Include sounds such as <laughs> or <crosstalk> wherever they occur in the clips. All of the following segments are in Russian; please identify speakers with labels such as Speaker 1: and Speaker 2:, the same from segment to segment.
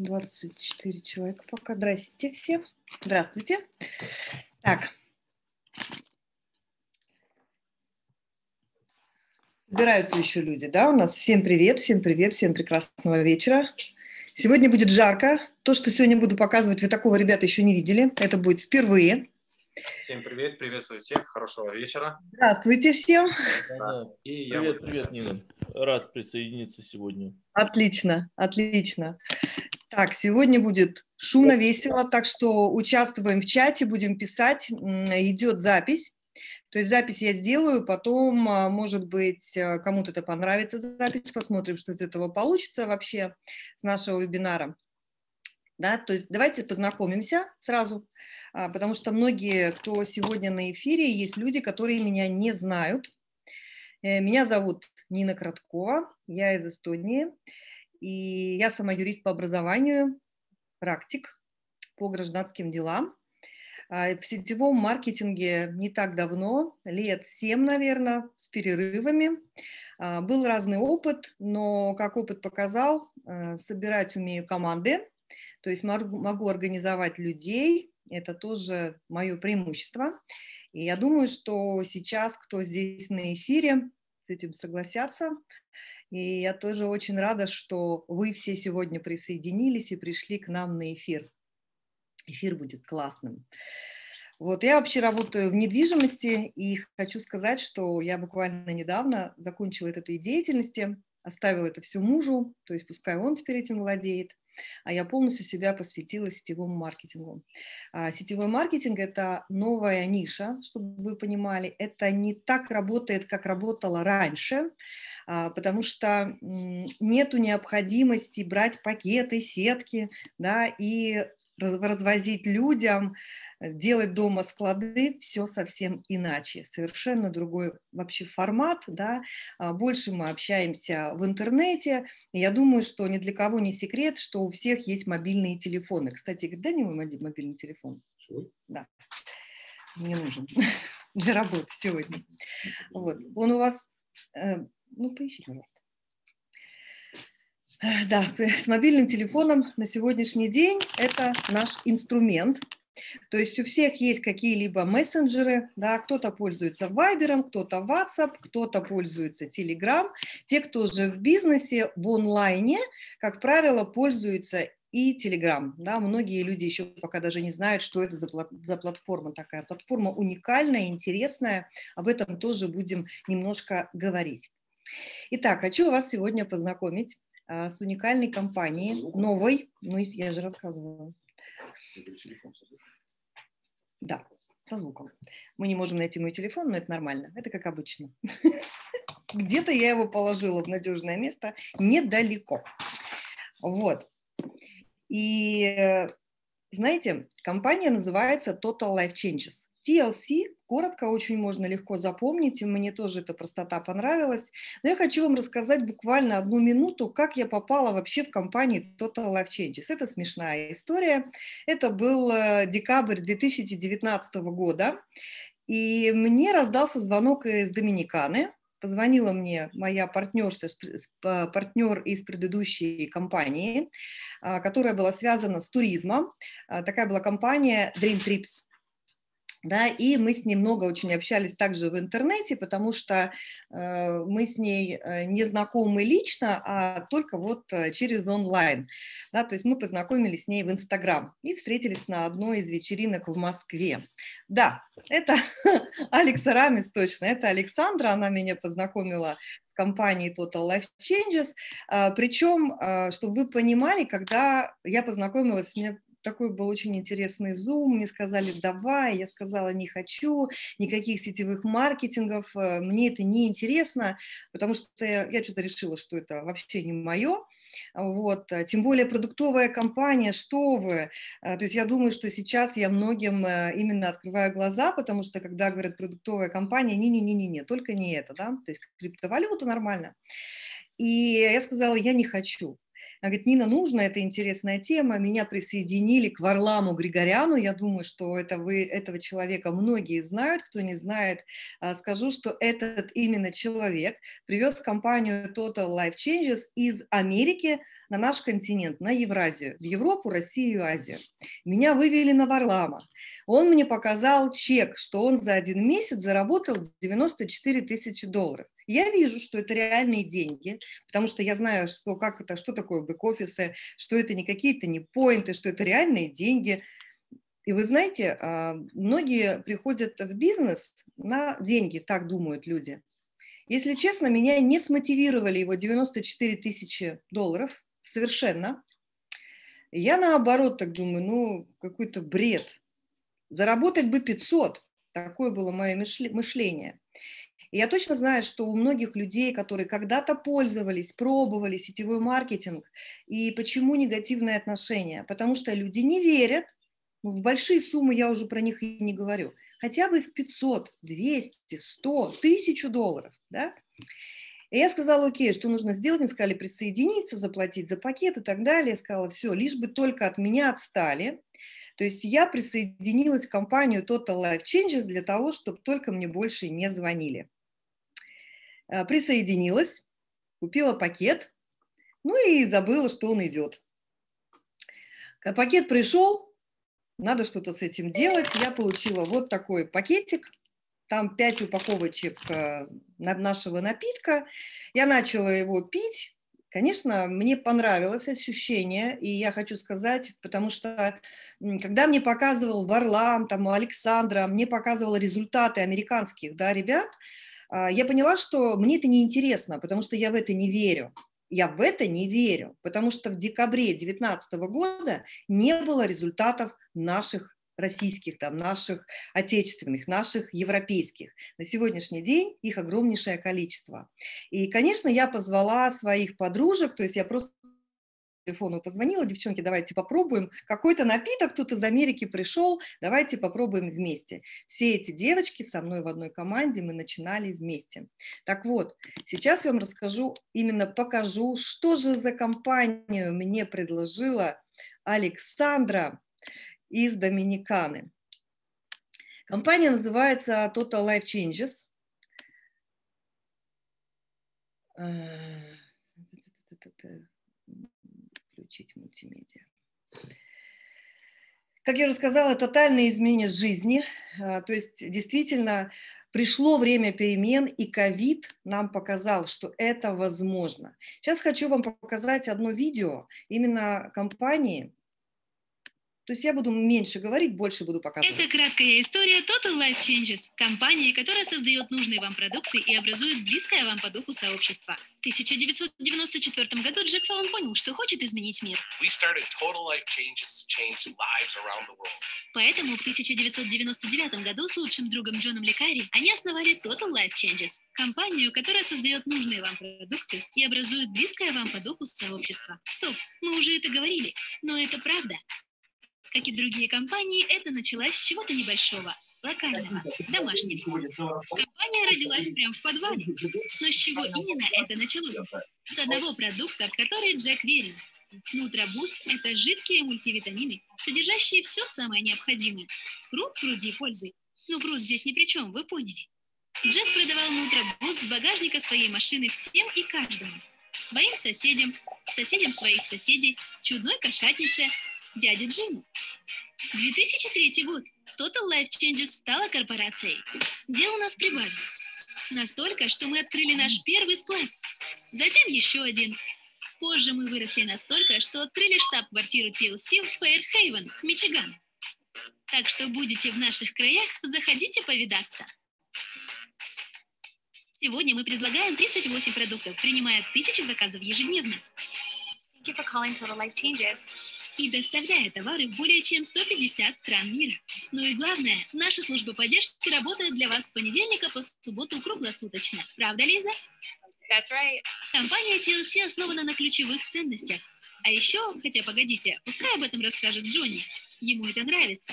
Speaker 1: 24 человека пока. Здравствуйте все. Здравствуйте. Так. Собираются еще люди, да, у нас. Всем привет, всем привет, всем прекрасного вечера. Сегодня будет жарко. То, что сегодня буду показывать, вы такого, ребята, еще не видели. Это будет впервые.
Speaker 2: Всем привет, приветствую всех, хорошего вечера. Здравствуйте всем. Да, ну, и привет,
Speaker 3: буду... привет, Нина. Рад присоединиться сегодня.
Speaker 1: Отлично, отлично. Так, сегодня будет шумно, весело, так что участвуем в чате, будем писать, идет запись. То есть запись я сделаю, потом, а, может быть, э, кому-то это понравится запись, посмотрим, что из этого получится вообще с нашего вебинара. Да, то есть давайте познакомимся сразу, а, потому что многие, кто сегодня на эфире, есть люди, которые меня не знают. Э, меня зовут Нина Краткова, я из Эстонии. И я сама юрист по образованию, практик по гражданским делам. А, э, в сетевом маркетинге не так давно, лет 7, наверное, с перерывами. А, был разный опыт, но, как опыт показал, э, собирать умею команды, то есть могу организовать людей, это тоже мое преимущество. И я думаю, что сейчас, кто здесь на эфире, с этим согласятся, и я тоже очень рада, что вы все сегодня присоединились и пришли к нам на эфир. Эфир будет классным. Вот, я вообще работаю в недвижимости и хочу сказать, что я буквально недавно закончила этот вид деятельности, оставила это все мужу, то есть пускай он теперь этим владеет, а я полностью себя посвятила сетевому маркетингу. А сетевой маркетинг – это новая ниша, чтобы вы понимали. Это не так работает, как работало раньше. А, потому что нету необходимости брать пакеты, сетки, да, и развозить людям, э, делать дома склады, все совсем иначе, совершенно другой вообще формат, да, а, больше мы общаемся в интернете, я думаю, что ни для кого не секрет, что у всех есть мобильные телефоны. Кстати, когда не мой мобильный телефон? Да, мне нужен <laughs> для работы сегодня. Вот, он у вас э, ну, поищи, пожалуйста. Да, <laughs> с мобильным телефоном на сегодняшний день это наш инструмент, то есть у всех есть какие-либо мессенджеры, да, кто-то пользуется Viber, кто-то WhatsApp, кто-то пользуется Telegram. Те, кто же в бизнесе, в онлайне, как правило, пользуются и Telegram. Да, многие люди еще пока даже не знают, что это за, плат за платформа такая. Платформа уникальная, интересная. Об этом тоже будем немножко говорить. Итак, хочу вас сегодня познакомить а, с уникальной компанией, новой, ну я же рассказывала. Да, со звуком. Мы не можем найти мой телефон, но это нормально, это как обычно. <laughs> Где-то я его положила в надежное место, недалеко. Вот. И э, знаете, компания называется Total Life Changes. TLC коротко, очень можно легко запомнить, и мне тоже эта простота понравилась. Но я хочу вам рассказать буквально одну минуту, как я попала вообще в компанию Total Life Changes. Это смешная история. Это был э, декабрь 2019 года, и мне раздался звонок из Доминиканы, позвонила мне моя партнерша, э, партнер из предыдущей компании, э, которая была связана с туризмом. Такая была компания Dream Trips. Да, и мы с ней много очень общались также в интернете, потому что э, мы с ней э, не знакомы лично, а только вот э, через онлайн. Да, то есть мы познакомились с ней в Инстаграм и встретились на одной из вечеринок в Москве. Да, это <laughs> Алекса Рамис точно, это Александра, она меня познакомила с компанией Total Life Changes. А, Причем, э, чтобы вы понимали, когда я познакомилась, мне такой был очень интересный зум, мне сказали «давай», я сказала «не хочу», никаких сетевых маркетингов, э, мне это не интересно, потому что я, я что-то решила, что это вообще не мое, вот, э, тем более продуктовая компания, что вы, э, то есть я думаю, что сейчас я многим именно открываю глаза, потому что когда говорят продуктовая компания, не-не-не-не, только не это, да, то есть криптовалюта нормально, и я сказала, я не хочу. Она говорит, Нина, нужно, это интересная тема. Меня присоединили к Варламу Григоряну. Я думаю, что это вы, этого человека многие знают. Кто не знает, а, скажу, что этот именно человек привез компанию Total Life Changes из Америки на наш континент, на Евразию, в Европу, Россию Азию. Меня вывели на Варлама. Он мне показал чек, что он за один месяц заработал 94 тысячи долларов. Я вижу, что это реальные деньги, потому что я знаю, что, как это, что такое бэк-офисы, что это не какие-то не поинты, что это реальные деньги. И вы знаете, а, многие приходят в бизнес на деньги, так думают люди. Если честно, меня не смотивировали его 94 тысячи долларов совершенно. Я наоборот так думаю, ну, какой-то бред. Заработать бы 500. Такое было мое мышление. И я точно знаю, что у многих людей, которые когда-то пользовались, пробовали сетевой маркетинг, и почему негативное отношение? Потому что люди не верят, ну, в большие суммы я уже про них и не говорю, хотя бы в 500, 200, 100, 1000 долларов, да? И я сказала, окей, что нужно сделать? Мне сказали присоединиться, заплатить за пакет и так далее. Я сказала, все, лишь бы только от меня отстали. То есть я присоединилась к компанию Total Life Changes для того, чтобы только мне больше не звонили. Э, присоединилась, купила пакет, ну и забыла, что он идет. Пакет пришел, надо что-то с этим делать. Я получила вот такой пакетик, там 5 упаковочек э, нашего напитка. Я начала его пить. Конечно, мне понравилось ощущение, и я хочу сказать, потому что когда мне показывал Варлам, там, Александра, мне показывал результаты американских да, ребят, а, я поняла, что мне это неинтересно, потому что я в это не верю. Я в это не верю, потому что в декабре 2019 года не было результатов наших российских, там, наших отечественных, наших европейских. На сегодняшний день их огромнейшее количество. И, конечно, я позвала своих подружек, то есть я просто телефону позвонила, девчонки, давайте попробуем, какой-то напиток тут из Америки пришел, давайте попробуем вместе. Все эти девочки со мной в одной команде, мы начинали вместе. Так вот, сейчас я вам расскажу, именно покажу, что же за компанию мне предложила Александра из Доминиканы. Компания называется Total Life Changes. Э, изучить мультимедиа. Как я уже сказала, тотальная измене жизни. А, то есть действительно пришло время перемен, и ковид нам показал, что это возможно. Сейчас хочу вам показать одно видео именно компании, то есть я буду меньше говорить, больше буду показывать. Это
Speaker 4: краткая история Total Life Changes, компании, которая создает нужные вам продукты и образует близкое вам по духу сообщество. В 1994 году Джек Фаллон понял, что хочет изменить мир.
Speaker 2: Total Life Changes,
Speaker 4: Поэтому в 1999 году с лучшим другом Джоном Лекари они основали Total Life Changes, компанию, которая создает нужные вам продукты и образует близкое вам по духу сообщество. Стоп, мы уже это говорили, но это правда. Как и другие компании, это началось с чего-то небольшого, локального, домашнего. Компания родилась прямо в подвале. Но с чего именно это началось? С одного продукта, в который Джек верил. Нутробуст – это жидкие мультивитамины, содержащие все самое необходимое. Пруд пруди пользы. Ну, пруд здесь ни при чем, вы поняли. Джек продавал Нутробуст с багажника своей машины всем и каждому. Своим соседям, соседям своих соседей, чудной кошатнице, дядя Джим. 2003 год. Total Life Changes стала корпорацией. Дел у нас прибавилось. Настолько, что мы открыли наш первый склад. Затем еще один. Позже мы выросли настолько, что открыли штаб-квартиру TLC в Фейрхейвен, Мичиган. Так что будете в наших краях, заходите повидаться. Сегодня мы предлагаем 38 продуктов, принимая тысячи заказов ежедневно. Thank you for calling Total Life Changes и доставляя товары в более чем 150 стран мира. Ну и главное, наша служба поддержки работает для вас с понедельника по субботу круглосуточно. Правда, Лиза? That's right. Компания TLC основана на ключевых ценностях. А еще, хотя погодите, пускай об этом расскажет Джонни. Ему это нравится.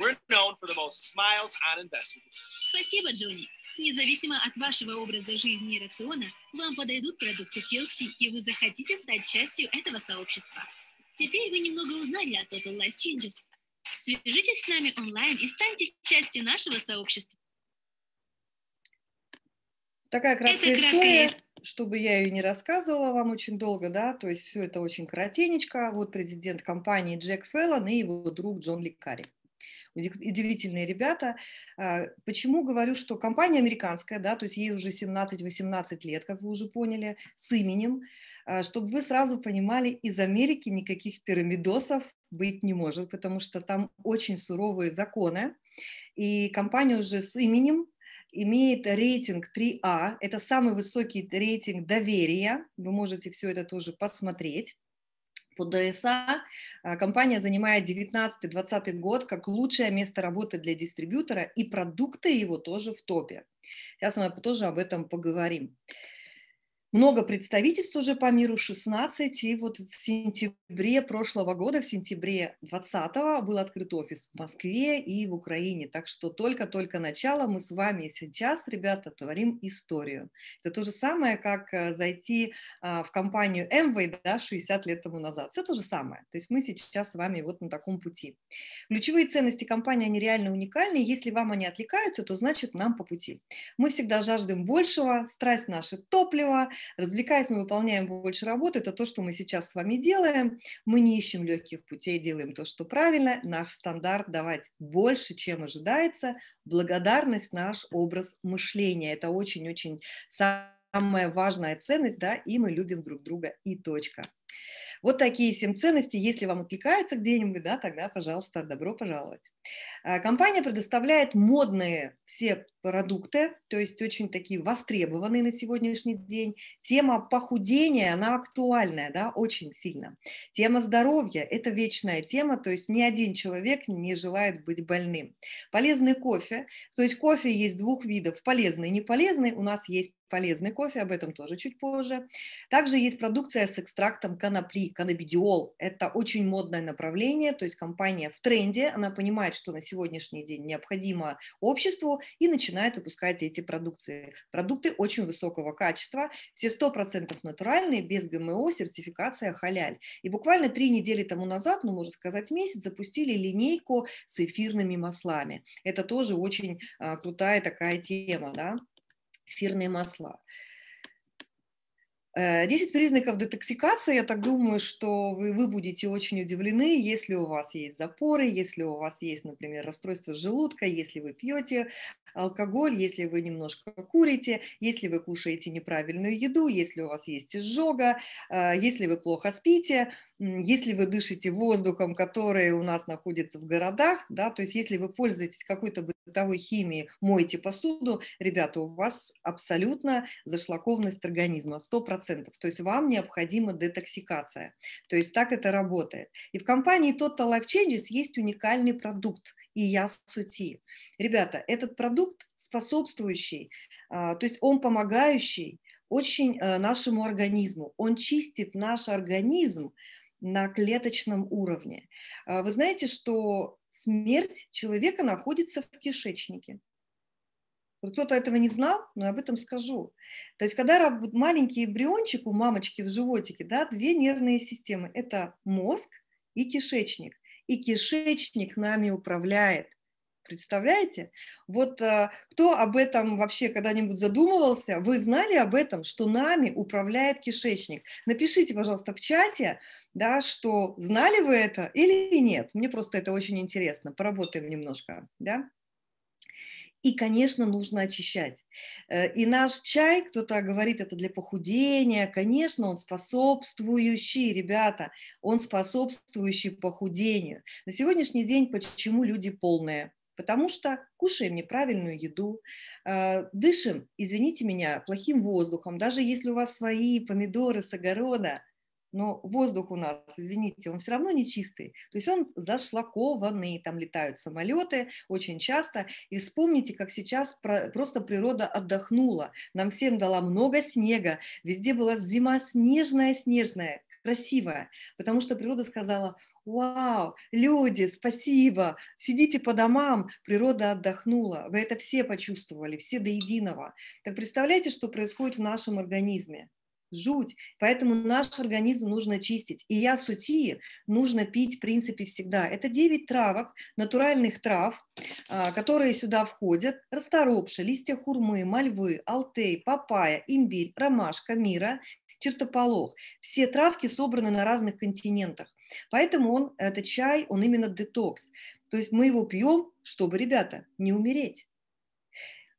Speaker 2: We're known for the most
Speaker 4: smiles on investment. Спасибо, Джонни. Независимо от вашего образа жизни и рациона, вам подойдут продукты TLC, и вы захотите стать частью этого сообщества. Теперь вы немного узнали о Total Life Changes. Свяжитесь с нами онлайн и станьте частью нашего сообщества.
Speaker 1: Такая краткая это история, краткая... чтобы я ее не рассказывала вам очень долго, да, то есть все это очень коротенечко. Вот президент компании Джек Феллон и его друг Джон Ликари. Удивительные ребята. А, почему говорю, что компания американская, да, то есть ей уже 17-18 лет, как вы уже поняли, с именем. А, чтобы вы сразу понимали, из Америки никаких пирамидосов быть не может, потому что там очень суровые законы. И компания уже с именем имеет рейтинг 3А. Это самый высокий рейтинг доверия. Вы можете все это тоже посмотреть по ДСА а, компания занимает 19-20 год как лучшее место работы для дистрибьютора, и продукты его тоже в топе. Сейчас мы тоже об этом поговорим много представительств уже по миру, 16, и вот в сентябре прошлого года, в сентябре 20 был открыт офис в Москве и в Украине, так что только-только начало, мы с вами сейчас, ребята, творим историю. Это то же самое, как э, зайти а, в компанию Amway да, 60 лет тому назад, все то же самое, то есть мы сейчас с вами вот на таком пути. Ключевые ценности компании, они реально уникальны, если вам они отвлекаются, то значит нам по пути. Мы всегда жаждем большего, страсть наше топливо, Развлекаясь, мы выполняем больше работы. Это то, что мы сейчас с вами делаем. Мы не ищем легких путей, делаем то, что правильно. Наш стандарт давать больше, чем ожидается. Благодарность – наш образ мышления. Это очень-очень самая важная ценность, да, и мы любим друг друга, и точка. Вот такие семь ценностей. Если вам откликаются где-нибудь, да, тогда, пожалуйста, добро пожаловать. А, компания предоставляет модные все продукты, то есть очень такие востребованные на сегодняшний день. Тема похудения, она актуальная, да, очень сильно. Тема здоровья – это вечная тема, то есть ни один человек не желает быть больным. Полезный кофе, то есть кофе есть двух видов, полезный и неполезный. У нас есть полезный кофе, об этом тоже чуть позже. Также есть продукция с экстрактом конопли, каннабидиол. Это очень модное направление, то есть компания в тренде, она понимает, что на сегодняшний день необходимо обществу и начинает выпускать эти продукции. Продукты очень высокого качества, все 100% натуральные, без ГМО, сертификация халяль. И буквально три недели тому назад, ну, можно сказать, месяц, запустили линейку с эфирными маслами. Это тоже очень а, крутая такая тема, да, эфирные масла. 10 э, признаков детоксикации, я так думаю, что вы, вы будете очень удивлены, если у вас есть запоры, если у вас есть, например, расстройство желудка, если вы пьете алкоголь, если вы немножко курите, если вы кушаете неправильную еду, если у вас есть изжога, э, если вы плохо спите – если вы дышите воздухом, который у нас находится в городах, да, то есть если вы пользуетесь какой-то бытовой химией, моете посуду, ребята, у вас абсолютно зашлакованность организма, 100%. То есть вам необходима детоксикация. То есть так это работает. И в компании Total Life Changes есть уникальный продукт и я сути. Ребята, этот продукт способствующий, а, то есть он помогающий очень э, нашему организму. Он чистит наш организм на клеточном уровне. А вы знаете, что смерть человека находится в кишечнике. Кто-то этого не знал, но я об этом скажу. То есть, когда маленький эмбриончик у мамочки в животике, да, две нервные системы – это мозг и кишечник. И кишечник нами управляет. Представляете? Вот э, кто об этом вообще когда-нибудь задумывался? Вы знали об этом, что нами управляет кишечник? Напишите, пожалуйста, в чате, да, что знали вы это или нет. Мне просто это очень интересно. Поработаем немножко, да? И, конечно, нужно очищать. Э, и наш чай, кто-то говорит, это для похудения. Конечно, он способствующий, ребята, он способствующий похудению. На сегодняшний день почему люди полные? потому что кушаем неправильную еду, а, дышим, извините меня, плохим воздухом, даже если у вас свои помидоры с огорода, но воздух у нас, извините, он все равно не чистый. То есть он зашлакованный, там летают самолеты очень часто. И вспомните, как сейчас просто природа отдохнула. Нам всем дала много снега, везде была зима снежная-снежная красивая, потому что природа сказала, вау, люди, спасибо, сидите по домам, природа отдохнула, вы это все почувствовали, все до единого. Так представляете, что происходит в нашем организме? жуть. Поэтому наш организм нужно чистить. И я сути нужно пить в принципе всегда. Это 9 травок, натуральных трав, а, которые сюда входят. Расторопши, листья хурмы, мальвы, алтей, папая, имбирь, ромашка, мира, чертополох. Все травки собраны на разных континентах. Поэтому он, этот чай, он именно детокс. То есть мы его пьем, чтобы, ребята, не умереть.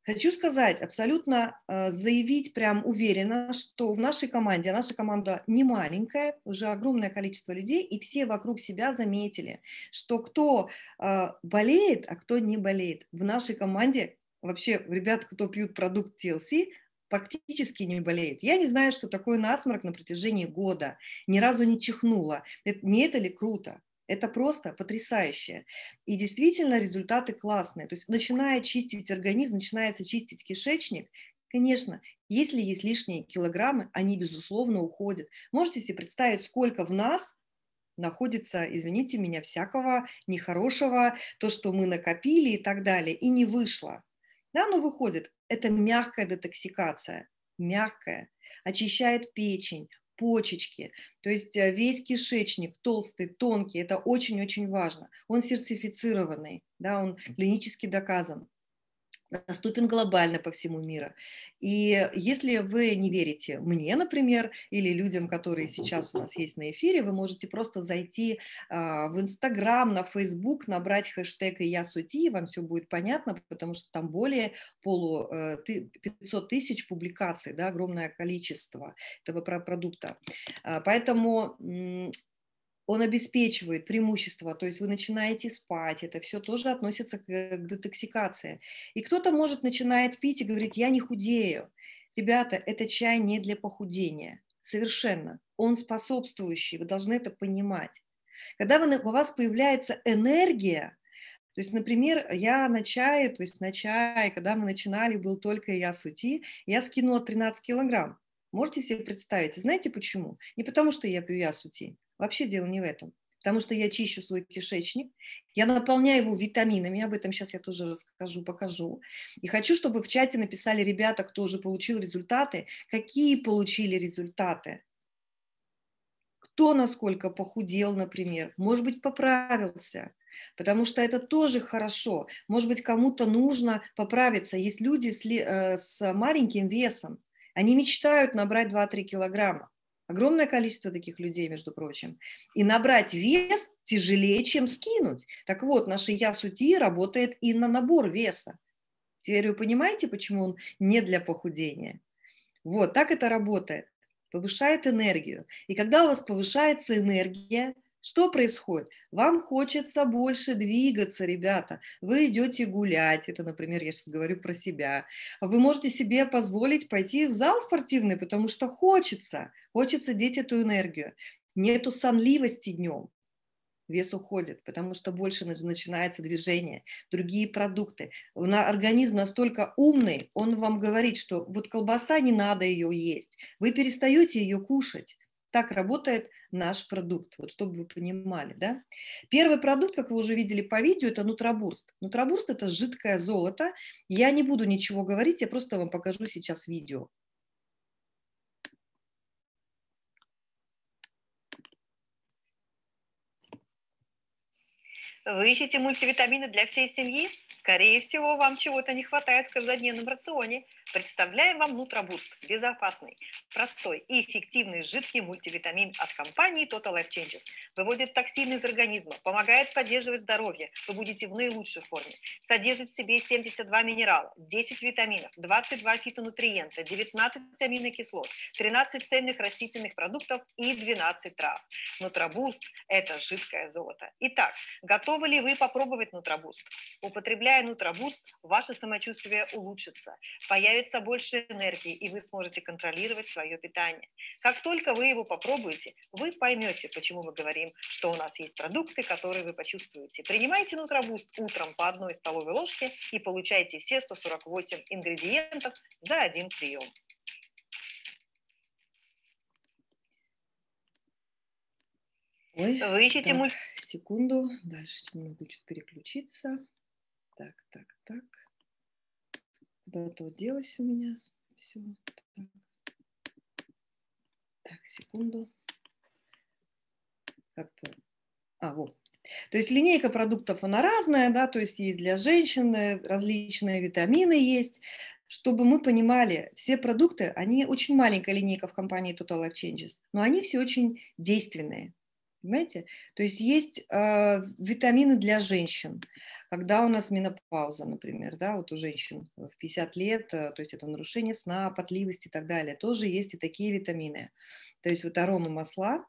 Speaker 1: Хочу сказать, абсолютно э, заявить прям уверенно, что в нашей команде, а наша команда не маленькая, уже огромное количество людей, и все вокруг себя заметили, что кто э, болеет, а кто не болеет. В нашей команде вообще ребят, кто пьют продукт TLC, практически не болеет. Я не знаю, что такое насморк на протяжении года. Ни разу не чихнула. Это, не это ли круто? Это просто потрясающе. И действительно результаты классные. То есть начиная чистить организм, начинается чистить кишечник, конечно, если есть лишние килограммы, они, безусловно, уходят. Можете себе представить, сколько в нас находится, извините меня, всякого нехорошего, то, что мы накопили и так далее, и не вышло. Да, оно выходит это мягкая детоксикация, мягкая, очищает печень, почечки, то есть э, весь кишечник толстый, тонкий, это очень-очень важно. Он сертифицированный, да, он клинически доказан доступен глобально по всему миру. И если вы не верите мне, например, или людям, которые сейчас у нас есть на эфире, вы можете просто зайти а, в Инстаграм, на Фейсбук, набрать хэштег я сути», и вам все будет понятно, потому что там более полу, э, 500 тысяч публикаций, да, огромное количество этого продукта. А, поэтому он обеспечивает преимущество, то есть вы начинаете спать, это все тоже относится к, э, к детоксикации. И кто-то, может, начинает пить и говорит, я не худею. Ребята, это чай не для похудения, совершенно. Он способствующий, вы должны это понимать. Когда вы, у вас появляется энергия, то есть, например, я на чае, то есть на чай, когда мы начинали, был только я сути, я скинула 13 килограмм. Можете себе представить? Знаете почему? Не потому, что я пью я сути. Вообще дело не в этом. Потому что я чищу свой кишечник, я наполняю его витаминами, об этом сейчас я тоже расскажу, покажу. И хочу, чтобы в чате написали ребята, кто уже получил результаты, какие получили результаты. Кто насколько похудел, например, может быть, поправился, потому что это тоже хорошо. Может быть, кому-то нужно поправиться. Есть люди с, э, с маленьким весом, они мечтают набрать 2-3 килограмма. Огромное количество таких людей, между прочим. И набрать вес тяжелее, чем скинуть. Так вот, наше я сути работает и на набор веса. Теперь вы понимаете, почему он не для похудения? Вот так это работает. Повышает энергию. И когда у вас повышается энергия, что происходит? Вам хочется больше двигаться, ребята. Вы идете гулять. Это, например, я сейчас говорю про себя. Вы можете себе позволить пойти в зал спортивный, потому что хочется. Хочется деть эту энергию. Нету сонливости днем вес уходит, потому что больше начинается движение, другие продукты. На организм настолько умный, он вам говорит, что вот колбаса не надо ее есть, вы перестаете ее кушать, так работает наш продукт, вот чтобы вы понимали. Да? Первый продукт, как вы уже видели по видео, это нутробурст. Нутробурст – это жидкое золото. Я не буду ничего говорить, я просто вам покажу сейчас видео. Вы ищете мультивитамины для всей семьи? Скорее всего, вам чего-то не хватает в каждодневном рационе. Представляем вам Нутробуст. Безопасный, простой и эффективный жидкий мультивитамин от компании Total Life Changes. Выводит токсины из организма, помогает поддерживать здоровье. Вы будете в наилучшей форме. Содержит в себе 72 минерала, 10 витаминов, 22 фитонутриента, 19 аминокислот, 13 цельных растительных продуктов и 12 трав. Нутробуст – это жидкое золото. Итак, готов готовы ли вы попробовать нутробуст? Употребляя нутробуст, ваше самочувствие улучшится, появится больше энергии, и вы сможете контролировать свое питание. Как только вы его попробуете, вы поймете, почему мы говорим, что у нас есть продукты, которые вы почувствуете. Принимайте нутробуст утром по одной столовой ложке и получайте все 148 ингредиентов за один прием. Ой, Вы ищете мульт... Секунду, дальше не могу чуть переключиться. Так, так, так. Куда-то вот делось у меня. Все. Так. так, секунду. Как-то... А, вот. То есть линейка продуктов, она разная, да, то есть есть для женщины, э, различные витамины есть. Чтобы мы понимали, все продукты, они очень маленькая линейка в компании Total Life Changes, но они все очень действенные. Понимаете? То есть есть э, витамины для женщин. Когда у нас менопауза, например, да, вот у женщин в 50 лет, э, то есть это нарушение сна, потливость и так далее, тоже есть и такие витамины. То есть вот аромы масла,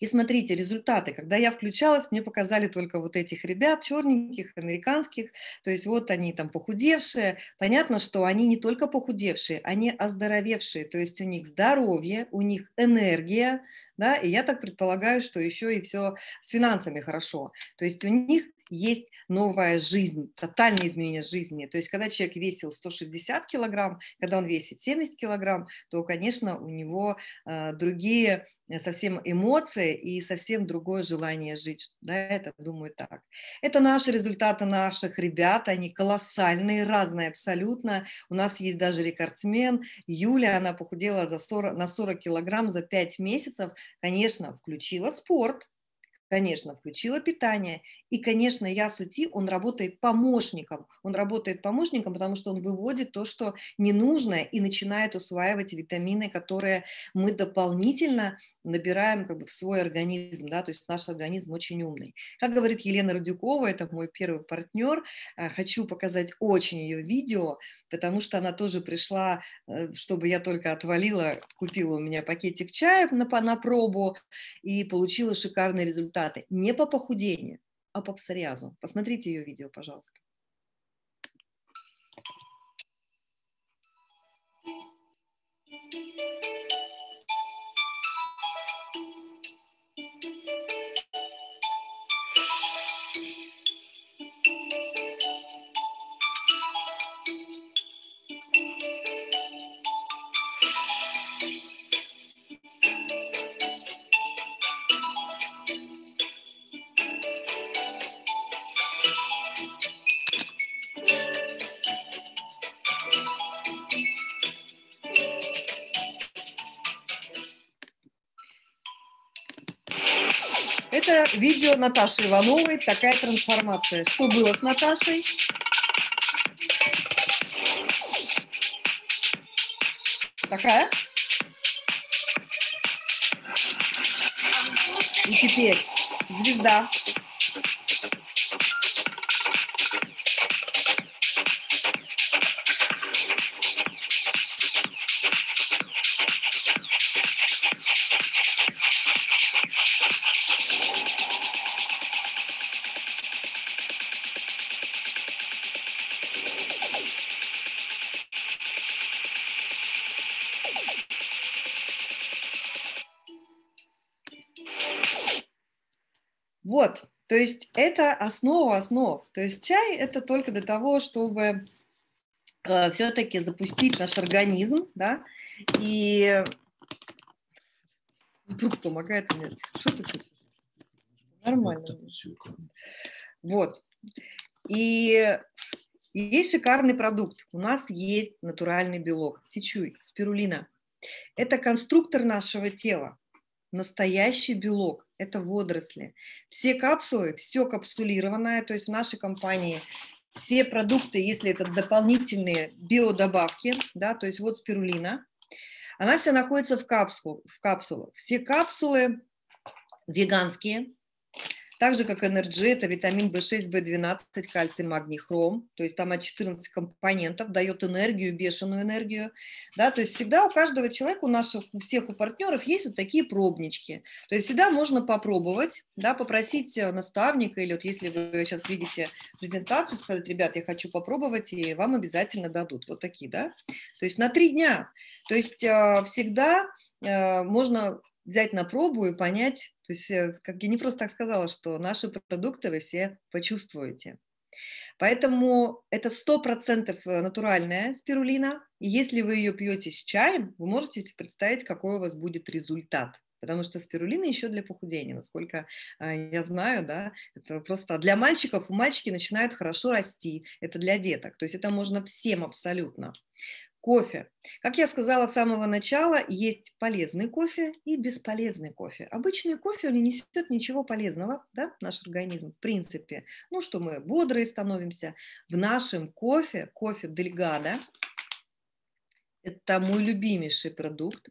Speaker 1: и смотрите, результаты. Когда я включалась, мне показали только вот этих ребят, черненьких, американских. То есть вот они там похудевшие. Понятно, что они не только похудевшие, они оздоровевшие. То есть у них здоровье, у них энергия, да, и я так предполагаю, что еще и все с финансами хорошо. То есть у них есть новая жизнь, тотальное изменение жизни. То есть, когда человек весил 160 килограмм, когда он весит 70 килограмм, то, конечно, у него э, другие э, совсем эмоции и совсем другое желание жить. Да, это, думаю, так. Это наши результаты наших ребят, они колоссальные, разные абсолютно. У нас есть даже рекордсмен. Юля, она похудела за 40, на 40 килограмм за 5 месяцев. Конечно, включила спорт, конечно, включила питание. И, конечно, я Ясути, он работает помощником. Он работает помощником, потому что он выводит то, что ненужное, и начинает усваивать витамины, которые мы дополнительно набираем как бы в свой организм, да, то есть наш организм очень умный. Как говорит Елена Радюкова, это мой первый партнер, э, хочу показать очень ее видео, потому что она тоже пришла, э, чтобы я только отвалила, купила у меня пакетик чая на, на пробу и получила шикарные результаты. Не по похудению, а по псориазу. Посмотрите ее видео, пожалуйста. Thank you. видео Наташи Ивановой «Такая трансформация». Что было с Наташей? Такая? И теперь звезда. То есть это основа основ. То есть чай это только для того, чтобы э, все-таки запустить наш организм, да, и вдруг помогает мне. Что ты тут? Нормально. Вот. И есть шикарный продукт. У нас есть натуральный белок, течуй, спирулина. Это конструктор нашего тела настоящий белок – это водоросли. Все капсулы, все капсулированное, то есть в нашей компании все продукты, если это дополнительные биодобавки, да, то есть вот спирулина, она вся находится в, капсул, в капсулах. Все капсулы веганские, так же, как NRG, это витамин В6, В12, кальций, магний, хром, то есть там от 14 компонентов, дает энергию, бешеную энергию, да, то есть всегда у каждого человека, у наших, у всех, у партнеров есть вот такие пробнички, то есть всегда можно попробовать, да, попросить э, наставника или вот если вы сейчас видите презентацию, сказать, ребят, я хочу попробовать, и вам обязательно дадут, вот такие, да, то есть на три дня, то есть э, всегда э, можно взять на пробу и понять, то есть, э, как я не просто так сказала, что наши продукты вы все почувствуете. Поэтому это 100% э, натуральная спирулина. И если вы ее пьете с чаем, вы можете представить, какой у вас будет результат. Потому что спирулина еще для похудения, насколько а, я знаю, да, это просто для мальчиков, у мальчики начинают хорошо расти, это для деток, то есть это можно всем абсолютно кофе. Как я сказала с самого начала, есть полезный кофе и бесполезный кофе. Обычный кофе он не несет ничего полезного, да, наш организм, в принципе. Ну, что мы бодрые становимся. В нашем кофе, кофе Дельгада, это мой любимейший продукт,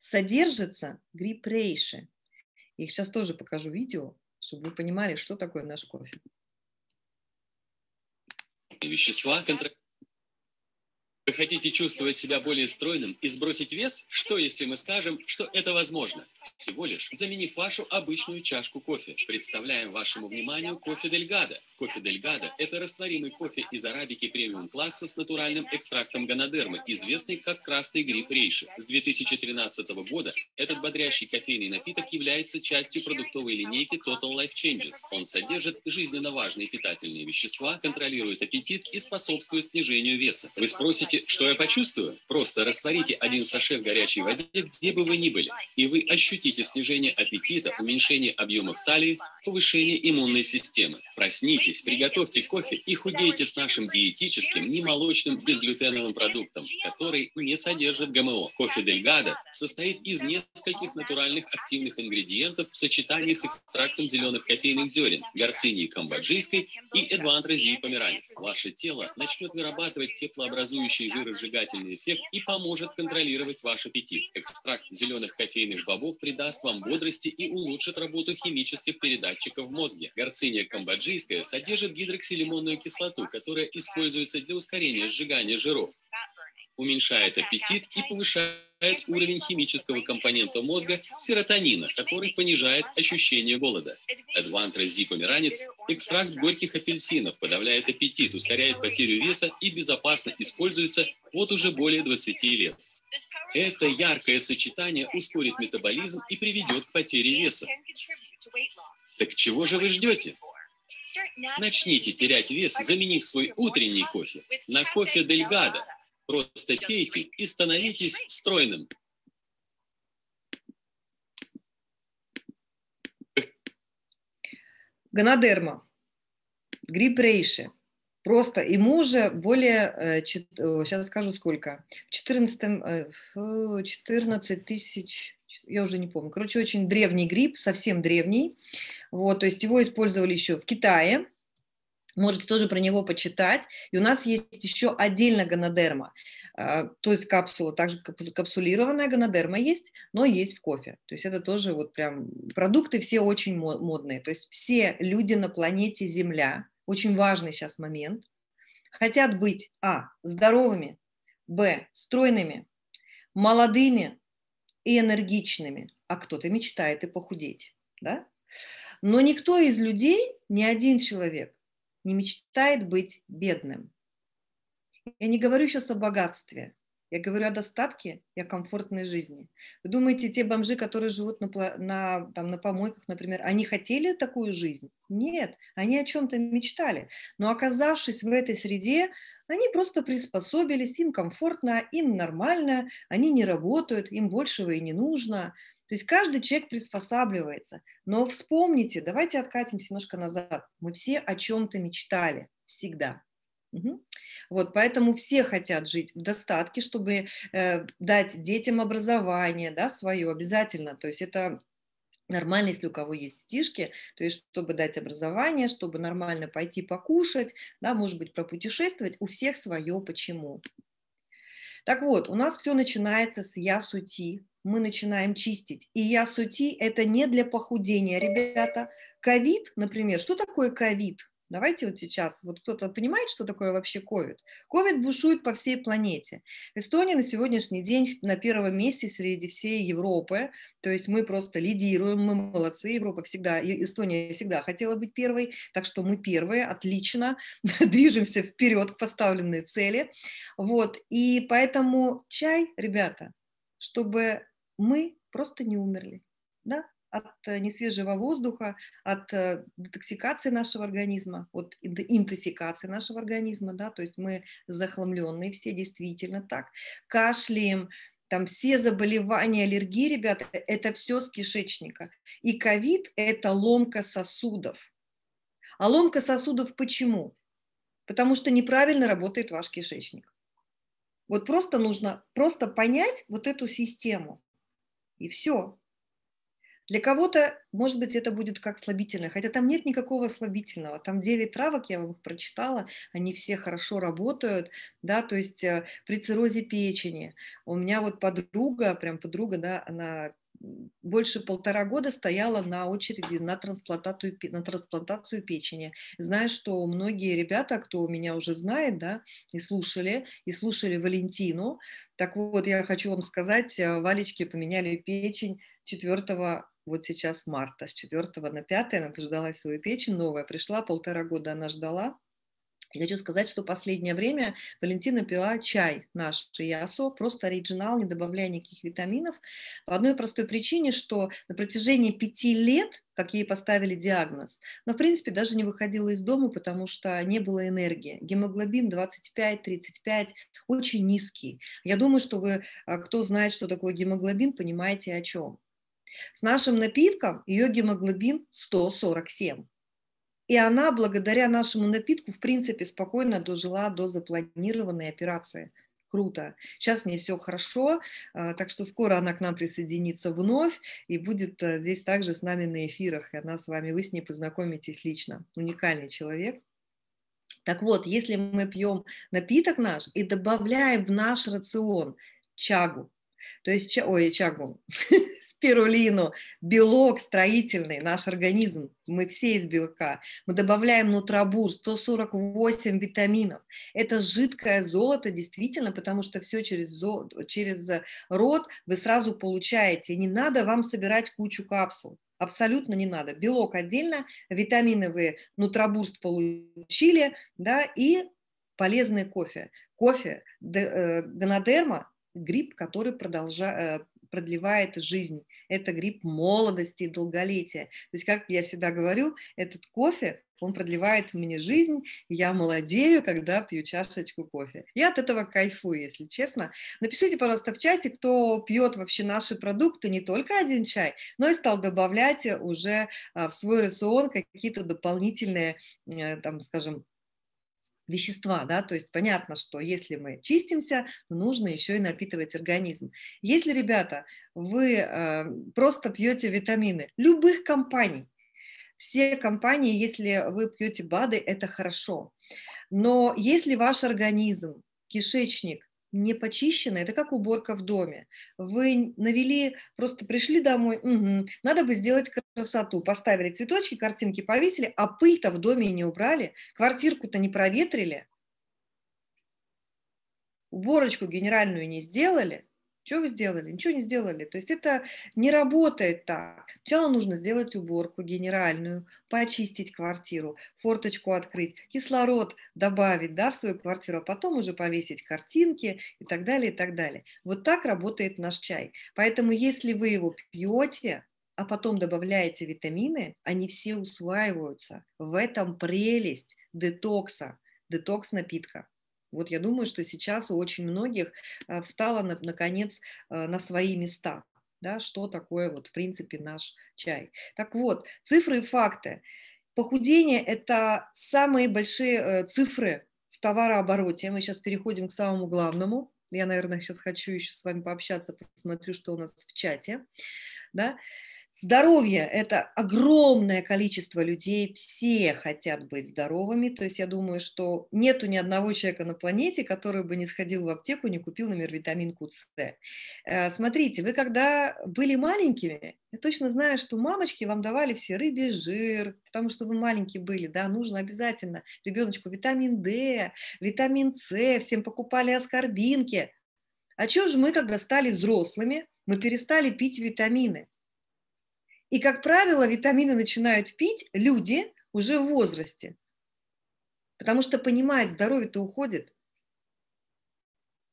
Speaker 1: содержится грипрейши. Я их сейчас тоже покажу видео, чтобы вы понимали, что такое наш кофе.
Speaker 2: Вещества контролируют вы хотите чувствовать себя более стройным и сбросить вес? Что, если мы скажем, что это возможно? Всего лишь заменив вашу обычную чашку кофе. Представляем вашему вниманию кофе Дельгада. Кофе Дельгада – это растворимый кофе из арабики премиум-класса с натуральным экстрактом гонодермы, известный как красный гриб рейши. С 2013 года этот бодрящий кофейный напиток является частью продуктовой линейки Total Life Changes. Он содержит жизненно важные питательные вещества, контролирует аппетит и способствует снижению веса. Вы спросите, Представьте, что я почувствую. Просто растворите один саше в горячей воде, где бы вы ни были, и вы ощутите снижение аппетита, уменьшение объемов талии, повышение иммунной системы. Проснитесь, приготовьте кофе и худейте с нашим диетическим, немолочным, безглютеновым продуктом, который не содержит ГМО. Кофе Дельгадо состоит из нескольких натуральных активных ингредиентов в сочетании с экстрактом зеленых кофейных зерен, горцинии камбоджийской и эдвантразии померанец. Ваше тело начнет вырабатывать теплообразующие обладающий жиросжигательный эффект и поможет контролировать ваш аппетит. Экстракт зеленых кофейных бобов придаст вам бодрости и улучшит работу химических передатчиков в мозге. Горциния камбоджийская содержит гидроксилимонную кислоту, которая используется для ускорения сжигания жиров, уменьшает аппетит и повышает повышает уровень химического компонента мозга серотонина, который понижает ощущение голода. Адвантра Зи Померанец Экстракт горьких апельсинов подавляет аппетит, ускоряет потерю веса и безопасно используется вот уже более 20 лет. Это яркое сочетание ускорит метаболизм и приведет к потере веса. Так чего же вы ждете? Начните терять вес, заменив свой утренний кофе на кофе Дельгадо. Просто пейте и становитесь стройным.
Speaker 1: Гонодерма, грипп рейши. Просто ему уже более, сейчас э, скажу сколько, 14, 14 э, тысяч, я уже не помню. Короче, очень древний грипп, совсем древний. Вот, то есть его использовали еще в Китае, Можете тоже про него почитать. И у нас есть еще отдельно гонодерма, а, то есть капсула, также капсулированная гонодерма есть, но есть в кофе. То есть это тоже вот прям продукты все очень модные. То есть все люди на планете Земля, очень важный сейчас момент, хотят быть, а, здоровыми, б, стройными, молодыми и энергичными, а кто-то мечтает и похудеть, да? Но никто из людей, ни один человек не мечтает быть бедным. Я не говорю сейчас о богатстве, я говорю о достатке и о комфортной жизни. Вы думаете, те бомжи, которые живут на, на, там, на помойках, например, они хотели такую жизнь? Нет, они о чем-то мечтали. Но оказавшись в этой среде, они просто приспособились, им комфортно, им нормально, они не работают, им большего и не нужно – то есть каждый человек приспосабливается. Но вспомните, давайте откатимся немножко назад. Мы все о чем-то мечтали всегда. Угу. Вот, поэтому все хотят жить в достатке, чтобы э, дать детям образование, да, свое обязательно. То есть это нормально, если у кого есть детишки, то есть чтобы дать образование, чтобы нормально пойти покушать, да, может быть, пропутешествовать, у всех свое почему. Так вот, у нас все начинается с я сути, мы начинаем чистить. И я сути – это не для похудения, ребята. Ковид, например, что такое ковид? Давайте вот сейчас, вот кто-то понимает, что такое вообще ковид? Ковид бушует по всей планете. Эстония на сегодняшний день на первом месте среди всей Европы, то есть мы просто лидируем, мы молодцы, Европа всегда, Эстония всегда хотела быть первой, так что мы первые, отлично, <laughs> движемся вперед к поставленной цели. Вот, и поэтому чай, ребята, чтобы мы просто не умерли. Да? от э, несвежего воздуха, от э, детоксикации нашего организма, от интоксикации нашего организма, да, то есть мы захламленные все действительно так, кашляем, там все заболевания, аллергии, ребята, это все с кишечника. И ковид – это ломка сосудов. А ломка сосудов почему? Потому что неправильно работает ваш кишечник. Вот просто нужно просто понять вот эту систему. И все. Для кого-то, может быть, это будет как слабительное, хотя там нет никакого слабительного. Там 9 травок, я вам их прочитала, они все хорошо работают, да, то есть э, при циррозе печени. У меня вот подруга, прям подруга, да, она больше полтора года стояла на очереди на трансплантацию, на трансплантацию печени. Знаю, что многие ребята, кто меня уже знает, да, и слушали, и слушали Валентину. Так вот, я хочу вам сказать, э, Валечки поменяли печень 4 вот сейчас марта, с 4 на 5 она дождалась свою печень, новая пришла, полтора года она ждала, и хочу сказать, что последнее время Валентина пила чай наш ясо, просто оригинал, не добавляя никаких витаминов, по одной простой причине, что на протяжении пяти лет, как ей поставили диагноз, но в принципе даже не выходила из дома, потому что не было энергии. Гемоглобин 25-35 очень низкий. Я думаю, что вы, а, кто знает, что такое гемоглобин, понимаете о чем. С нашим напитком ее гемоглобин 147. И она, благодаря нашему напитку, в принципе, спокойно дожила до запланированной операции. Круто. Сейчас не все хорошо, а, так что скоро она к нам присоединится вновь и будет э, здесь также с нами на эфирах. И она с вами, вы с ней познакомитесь лично. Уникальный человек. Так вот, если мы пьем напиток наш и добавляем в наш рацион чагу, то есть, ой, чагу, <laughs> спирулину, белок строительный, наш организм, мы все из белка. Мы добавляем нутробур, 148 витаминов. Это жидкое золото, действительно, потому что все через, зо... через рот вы сразу получаете. Не надо вам собирать кучу капсул. Абсолютно не надо. Белок отдельно, витамины вы нутробурст получили, да, и полезный кофе. Кофе, э, гонодерма, грипп, который продолжа, э, продлевает жизнь. Это грипп молодости и долголетия. То есть, как я всегда говорю, этот кофе, он продлевает мне жизнь, я молодею, когда пью чашечку кофе. Я от этого кайфую, если честно. Напишите, пожалуйста, в чате, кто пьет вообще наши продукты, не только один чай, но и стал добавлять уже а, в свой рацион какие-то дополнительные, э, там, скажем, вещества, да, то есть понятно, что если мы чистимся, нужно еще и напитывать организм. Если, ребята, вы э, просто пьете витамины любых компаний, все компании, если вы пьете БАДы, это хорошо, но если ваш организм, кишечник не почищены. это как уборка в доме. Вы навели, просто пришли домой, угу, надо бы сделать красоту. Поставили цветочки, картинки повесили, а пыль-то в доме не убрали, квартирку-то не проветрили, уборочку генеральную не сделали – что вы сделали? Ничего не сделали. То есть это не работает так. Сначала нужно сделать уборку генеральную, почистить квартиру, форточку открыть, кислород добавить да, в свою квартиру, а потом уже повесить картинки и так далее, и так далее. Вот так работает наш чай. Поэтому если вы его пьете, а потом добавляете витамины, они все усваиваются. В этом прелесть детокса, детокс напитка. Вот я думаю, что сейчас у очень многих э, встало, наконец, э, на свои места, да, что такое, вот, в принципе, наш чай. Так вот, цифры и факты. Похудение – это самые большие э, цифры в товарообороте. Мы сейчас переходим к самому главному. Я, наверное, сейчас хочу еще с вами пообщаться, посмотрю, что у нас в чате. Да? Здоровье – это огромное количество людей, все хотят быть здоровыми, то есть я думаю, что нету ни одного человека на планете, который бы не сходил в аптеку, не купил, например, витамин С. Э, смотрите, вы когда были маленькими, я точно знаю, что мамочки вам давали все рыбий жир, потому что вы маленькие были, да, нужно обязательно ребеночку витамин D, витамин С, всем покупали аскорбинки. А что же мы, когда стали взрослыми, мы перестали пить витамины? И, как правило, витамины начинают пить люди уже в возрасте, потому что понимает, здоровье-то уходит.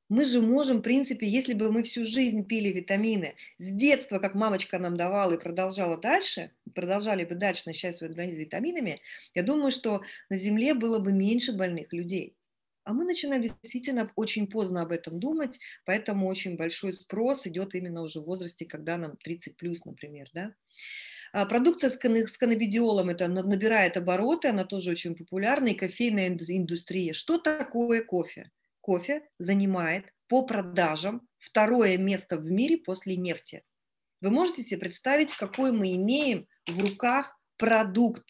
Speaker 1: Мы же можем, в принципе, если бы мы всю жизнь пили витамины с детства, как мамочка нам давала и продолжала дальше, продолжали бы дальше насыщать свой организм витаминами, я думаю, что на Земле было бы меньше больных людей. А мы начинаем действительно очень поздно об этом думать, поэтому очень большой спрос идет именно уже в возрасте, когда нам 30 плюс, например, да. А продукция с каннабидиолом это набирает обороты, она тоже очень популярна, и кофейная индустрия. Что такое кофе? Кофе занимает по продажам второе место в мире после нефти. Вы можете себе представить, какой мы имеем в руках продукт?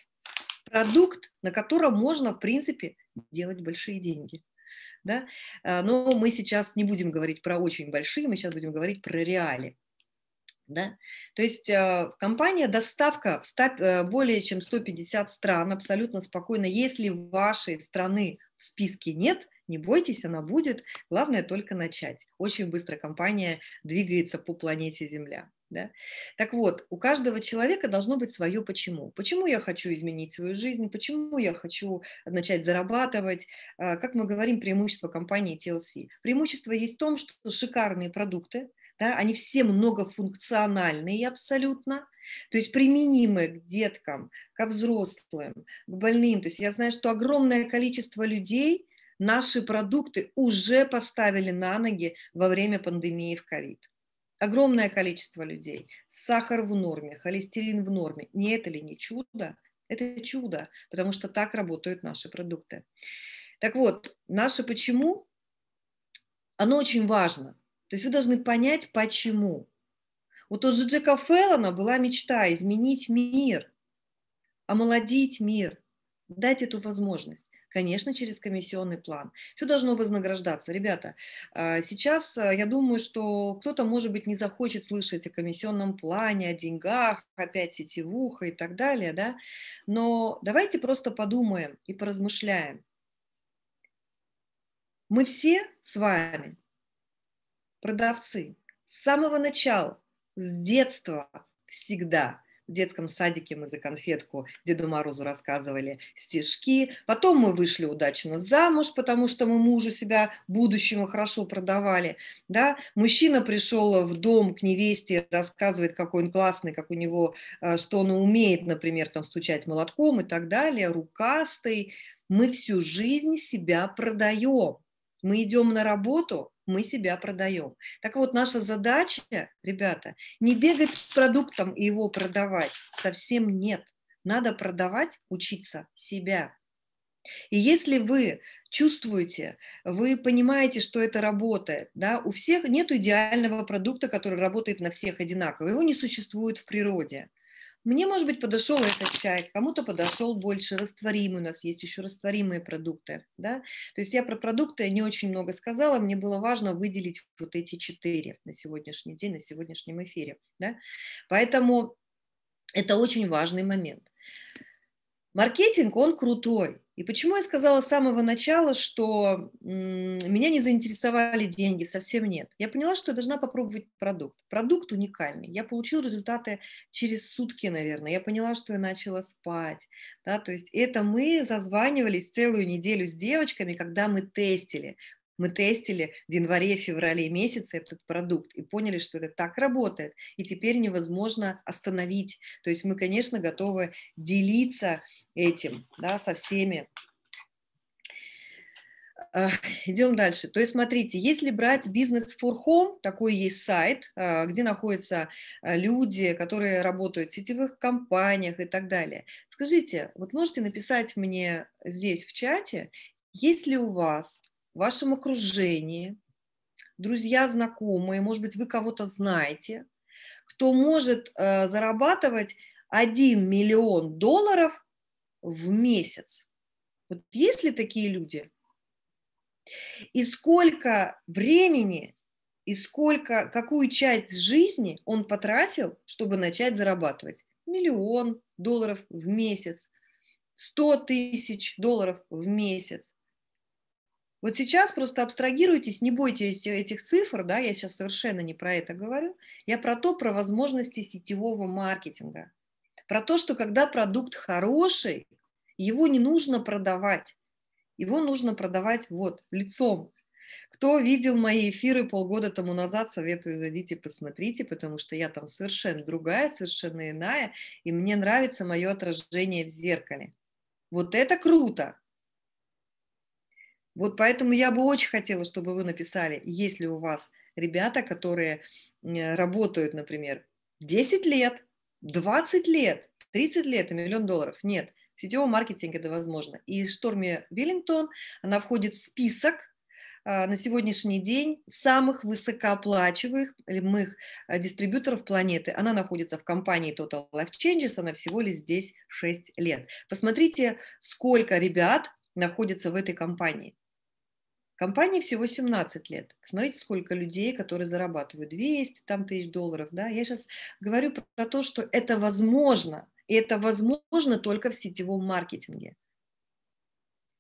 Speaker 1: Продукт, на котором можно, в принципе, делать большие деньги. Да? Э, но мы сейчас не будем говорить про очень большие, мы сейчас будем говорить про реалии. Да? То есть э, компания доставка в 100, э, более чем 150 стран абсолютно спокойно. Если вашей страны в списке нет, не бойтесь, она будет. Главное только начать. Очень быстро компания двигается по планете Земля. Да? Так вот, у каждого человека должно быть свое почему. Почему я хочу изменить свою жизнь, почему я хочу начать зарабатывать. А, как мы говорим, преимущество компании TLC. Преимущество есть в том, что шикарные продукты, да, они все многофункциональные абсолютно, то есть применимы к деткам, ко взрослым, к больным. То есть я знаю, что огромное количество людей наши продукты уже поставили на ноги во время пандемии в ковид огромное количество людей, сахар в норме, холестерин в норме. Не это ли не чудо? Это чудо, потому что так работают наши продукты. Так вот, наше почему, оно очень важно. То есть вы должны понять, почему. Вот у Джека Феллона была мечта изменить мир, омолодить мир, дать эту возможность конечно, через комиссионный план. Все должно вознаграждаться. Ребята, а, сейчас э, я думаю, что кто-то, может быть, не захочет слышать о комиссионном плане, о деньгах, опять сетевуха и так далее, да, но давайте просто подумаем и поразмышляем. Мы все с вами продавцы с самого начала, с детства всегда – в детском садике мы за конфетку Деду Морозу рассказывали стишки. Потом мы вышли удачно замуж, потому что мы мужу себя будущему хорошо продавали. Да? Мужчина пришел в дом к невесте, рассказывает, какой он классный, как у него, э, что он умеет, например, там стучать молотком и так далее, рукастый. Мы всю жизнь себя продаем. Мы идем на работу, мы себя продаем. Так вот, наша задача, ребята, не бегать с продуктом и его продавать. Совсем нет. Надо продавать, учиться себя. И если вы чувствуете, вы понимаете, что это работает, да, у всех нет идеального продукта, который работает на всех одинаково, его не существует в природе. Мне, может быть, подошел этот чай, кому-то подошел больше растворимый, у нас есть еще растворимые продукты, да. То есть я про продукты не очень много сказала, мне было важно выделить вот эти четыре на сегодняшний день, на сегодняшнем эфире, да. Поэтому это очень важный момент. Маркетинг, он крутой, и почему я сказала с самого начала, что меня не заинтересовали деньги, совсем нет. Я поняла, что я должна попробовать продукт. Продукт уникальный. Я получила результаты через сутки, наверное. Я поняла, что я начала спать. Да, то есть это мы зазванивались целую неделю с девочками, когда мы тестили. Мы тестили в январе-феврале месяце этот продукт и поняли, что это так работает. И теперь невозможно остановить. То есть мы, конечно, готовы делиться этим да, со всеми Идем дальше. То есть, смотрите, если брать бизнес for home, такой есть сайт, а, где находятся а, люди, которые работают в сетевых компаниях и так далее. Скажите, вот можете написать мне здесь в чате, есть ли у вас в вашем окружении, друзья, знакомые, может быть, вы кого-то знаете, кто может э, зарабатывать 1 миллион долларов в месяц. Вот есть ли такие люди? И сколько времени и сколько, какую часть жизни он потратил, чтобы начать зарабатывать? Миллион долларов в месяц, сто тысяч долларов в месяц. Вот сейчас просто абстрагируйтесь, не бойтесь этих цифр, да, я сейчас совершенно не про это говорю, я про то, про возможности сетевого маркетинга, про то, что когда продукт хороший, его не нужно продавать, его нужно продавать вот лицом. Кто видел мои эфиры полгода тому назад, советую зайдите, посмотрите, потому что я там совершенно другая, совершенно иная, и мне нравится мое отражение в зеркале. Вот это круто, вот поэтому я бы очень хотела, чтобы вы написали, есть ли у вас ребята, которые э, работают, например, 10 лет, 20 лет, 30 лет и миллион долларов. Нет, в сетевом маркетинге это возможно. И Шторми Веллингтон, она входит в список а, на сегодняшний день самых высокооплачиваемых э, дистрибьюторов планеты. Она находится в компании Total Life Changes, она всего лишь здесь 6 лет. Посмотрите, сколько ребят находится в этой компании. Компании всего 17 лет. Смотрите, сколько людей, которые зарабатывают 200 там, тысяч долларов. Да? Я сейчас говорю про, про то, что это возможно. И это возможно только в сетевом маркетинге.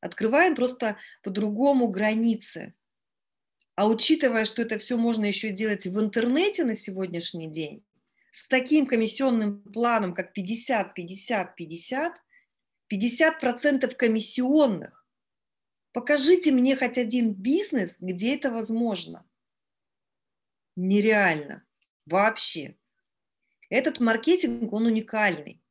Speaker 1: Открываем просто по-другому границы. А учитывая, что это все можно еще делать в интернете на сегодняшний день, с таким комиссионным планом, как 50-50-50, 50% комиссионных. Покажите мне хоть один бизнес, где это возможно. Нереально. Вообще. Этот маркетинг, он уникальный.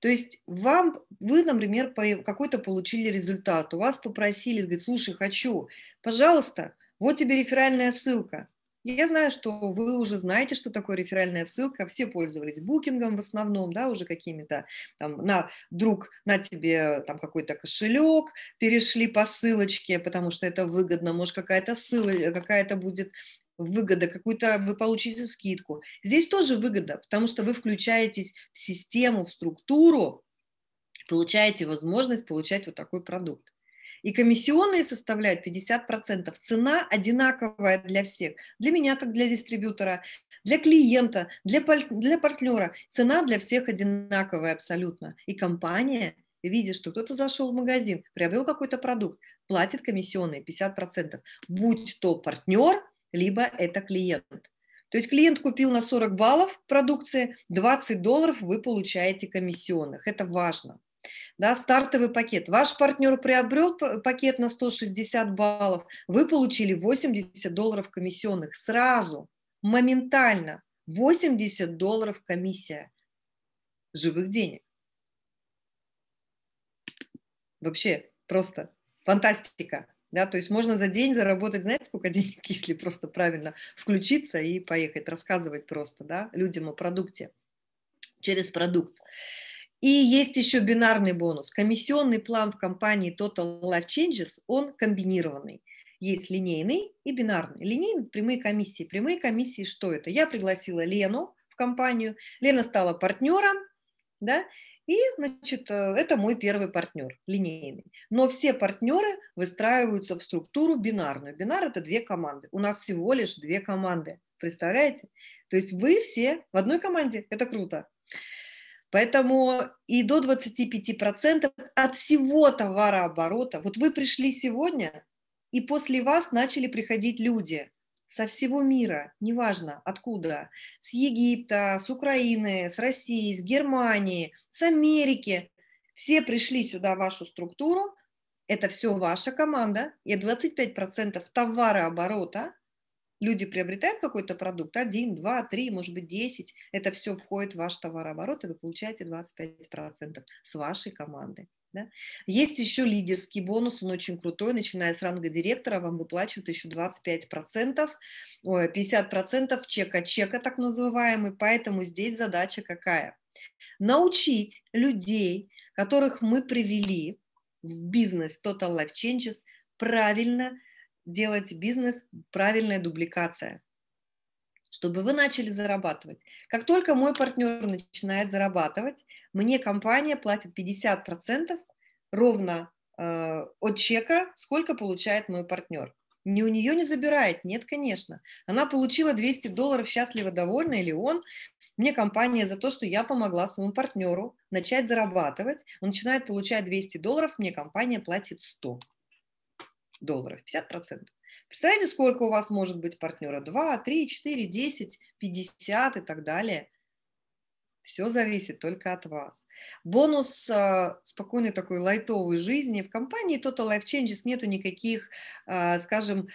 Speaker 1: То есть вам, вы, например, какой-то получили результат, у вас попросили, говорит, слушай, хочу, пожалуйста, вот тебе реферальная ссылка, я знаю, что вы уже знаете, что такое реферальная ссылка. Все пользовались букингом в основном, да, уже какими-то там на друг, на тебе там какой-то кошелек, перешли по ссылочке, потому что это выгодно. Может, какая-то ссылка, э, какая-то будет выгода, какую-то вы получите скидку. Здесь тоже выгода, потому что вы включаетесь в систему, в структуру, получаете возможность получать вот такой продукт. И комиссионные составляют 50%. Цена одинаковая для всех. Для меня, как для дистрибьютора, для клиента, для, для партнера. Цена для всех одинаковая абсолютно. И компания видит, что кто-то зашел в магазин, приобрел какой-то продукт, платит комиссионные 50%, будь то партнер, либо это клиент. То есть клиент купил на 40 баллов продукции, 20 долларов вы получаете комиссионных. Это важно да, стартовый пакет. Ваш партнер приобрел пакет на 160 баллов, вы получили 80 долларов комиссионных сразу, моментально. 80 долларов комиссия живых денег. Вообще просто фантастика. Да, то есть можно за день заработать, знаете, сколько денег, <laughs> если просто правильно включиться и поехать, рассказывать просто да, людям о продукте через продукт. И есть еще бинарный бонус. Комиссионный план в компании Total Life Changes, он комбинированный. Есть линейный и бинарный. Линейный – прямые комиссии. Прямые комиссии – что это? Я пригласила Лену в компанию. Лена стала партнером, да, и, значит, э, это мой первый партнер, линейный. Но все партнеры выстраиваются в структуру бинарную. Бинар – это две команды. У нас всего лишь две команды, представляете? То есть вы все в одной команде, это круто. Поэтому и до 25% от всего товарооборота. Вот вы пришли сегодня, и после вас начали приходить люди со всего мира, неважно откуда, с Египта, с Украины, с России, с Германии, с Америки. Все пришли сюда в вашу структуру, это все ваша команда, и 25% товарооборота – люди приобретают какой-то продукт, один, два, три, может быть, десять, это все входит в ваш товарооборот, и вы получаете 25% с вашей команды. Да? Есть еще лидерский бонус, он очень крутой, начиная с ранга директора, вам выплачивают еще 25%, ой, 50% чека-чека так называемый, поэтому здесь задача какая? Научить людей, которых мы привели в бизнес Total Life Changes, правильно – делать бизнес правильная дубликация, чтобы вы начали зарабатывать. Как только мой партнер начинает зарабатывать, мне компания платит 50% ровно э, от чека, сколько получает мой партнер. Не у нее не забирает, нет, конечно. Она получила 200 долларов, счастливо довольна, или он. Мне компания за то, что я помогла своему партнеру начать зарабатывать. Он начинает получать 200 долларов, мне компания платит 100 долларов, 50%. Представляете, сколько у вас может быть партнера? 2, 3, 4, 10, 50 и так далее. Все зависит только от вас. Бонус э, спокойной такой лайтовой жизни в компании Total Life Changes нету никаких, э, скажем,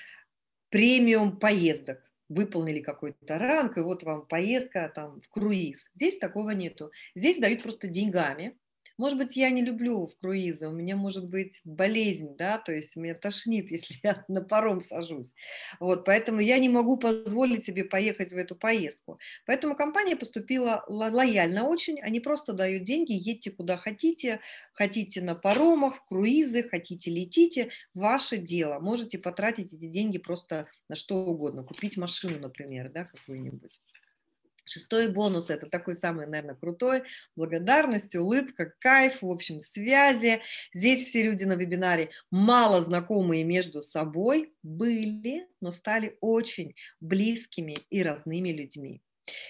Speaker 1: премиум поездок выполнили какой-то ранг, и вот вам поездка там в круиз. Здесь такого нету. Здесь дают просто деньгами, может быть, я не люблю в круизы, у меня может быть болезнь, да, то есть меня тошнит, <laughs> если я на паром сажусь. Вот, поэтому я не могу позволить себе поехать в эту поездку. Поэтому компания поступила ло- лояльно очень, они просто дают деньги, едьте куда хотите, хотите на паромах, в круизы, хотите летите, ваше дело. Можете потратить эти деньги просто на что угодно, купить машину, например, да, какую-нибудь. Шестой бонус – это такой самый, наверное, крутой. Благодарность, улыбка, кайф, в общем, связи. Здесь все люди на вебинаре мало знакомые между собой были, но стали очень близкими и родными людьми.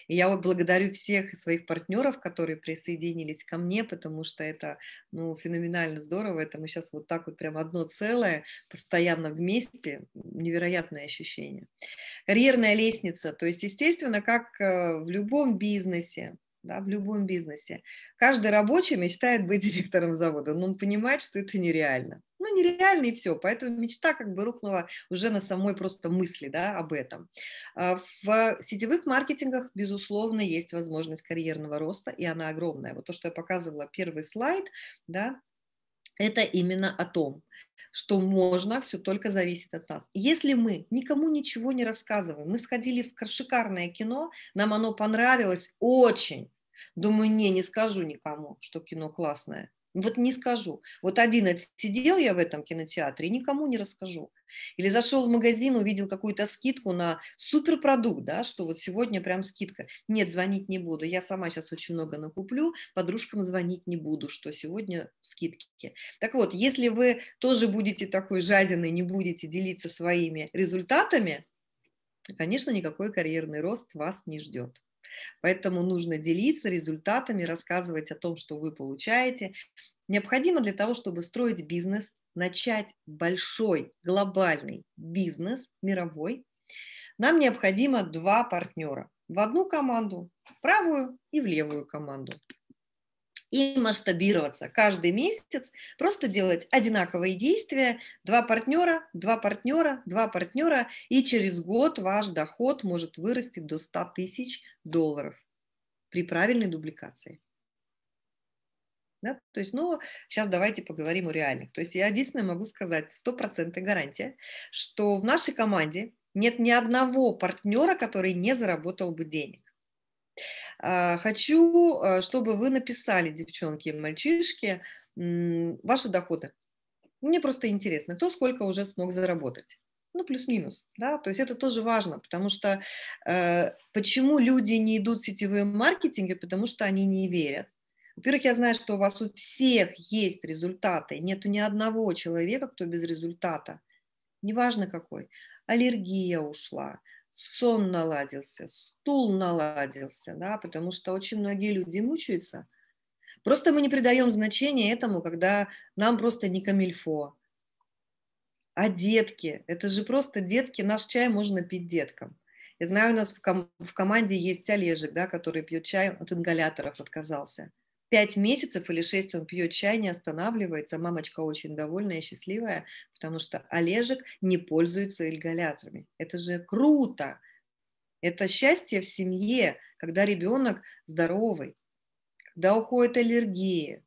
Speaker 1: И я вот благодарю всех своих партнеров, которые присоединились ко мне, потому что это ну, феноменально здорово. Это мы сейчас вот так вот прям одно целое, постоянно вместе. Невероятное ощущение. Карьерная лестница. То есть, естественно, как э, в любом бизнесе, да, в любом бизнесе. Каждый рабочий мечтает быть <laughs> директором завода, но он понимает, что это нереально. Ну, нереально и все, поэтому мечта как бы рухнула уже на самой просто мысли да, об этом. А, в сетевых маркетингах, безусловно, есть возможность карьерного роста, и она огромная. Вот то, что я показывала, первый слайд, да, это именно о том, что можно, все только зависит от нас. Если мы никому ничего не рассказываем, мы сходили в шикарное кино, нам оно понравилось очень. Думаю, не, не скажу никому, что кино классное. Вот не скажу. Вот один сидел я в этом кинотеатре и никому не расскажу. Или зашел в магазин, увидел какую-то скидку на суперпродукт, да, что вот сегодня прям скидка. Нет, звонить не буду. Я сама сейчас очень много накуплю, подружкам звонить не буду, что сегодня скидки. Так вот, если вы тоже будете такой жадиной, не будете делиться своими результатами, конечно, никакой карьерный рост вас не ждет. Поэтому нужно делиться результатами, рассказывать о том, что вы получаете. Необходимо для того, чтобы строить бизнес, начать большой глобальный бизнес мировой, нам необходимо два партнера в одну команду, в правую и в левую команду и масштабироваться. Каждый месяц просто делать одинаковые действия, два партнера, два партнера, два партнера, и через год ваш доход может вырасти до 100 тысяч долларов при правильной дубликации. Да? То есть, ну, сейчас давайте поговорим о реальных. То есть я единственное могу сказать, стопроцентная гарантия, что в нашей команде нет ни одного партнера, который не заработал бы денег. А, хочу, а, чтобы вы написали, девчонки и мальчишки, ваши доходы. Мне просто интересно, кто сколько уже смог заработать ну, плюс-минус, да, то есть это тоже важно, потому что э, почему люди не идут в сетевые маркетинги, потому что они не верят. Во-первых, я знаю, что у вас у всех есть результаты, нету ни одного человека, кто без результата, неважно какой, аллергия ушла, сон наладился, стул наладился, да, потому что очень многие люди мучаются. Просто мы не придаем значения этому, когда нам просто не камильфо. А детки, это же просто детки, наш чай можно пить деткам. Я знаю, у нас в, ком- в команде есть Олежек, да, который пьет чай, от ингаляторов отказался пять месяцев или шесть он пьет чай, не останавливается. Мамочка очень довольная и счастливая, потому что Олежек не пользуется ингаляторами. Это же круто! Это счастье в семье, когда ребенок здоровый, когда уходит аллергия,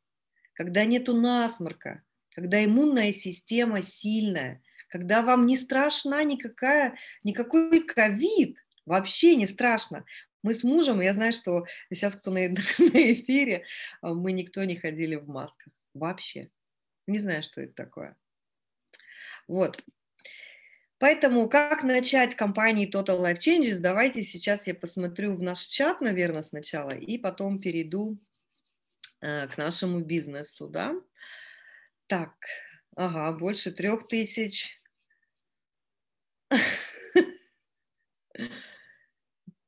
Speaker 1: когда нету насморка, когда иммунная система сильная, когда вам не страшна никакая, никакой ковид, вообще не страшно. Мы с мужем, я знаю, что сейчас кто на, <laughs> эфире, э, мы никто не ходили в масках вообще. Не знаю, что это такое. Вот. Поэтому как начать компании Total Life Changes? Давайте сейчас я посмотрю в наш чат, наверное, сначала, и потом перейду э, к нашему бизнесу, да? Так, ага, больше трех тысяч. <laughs>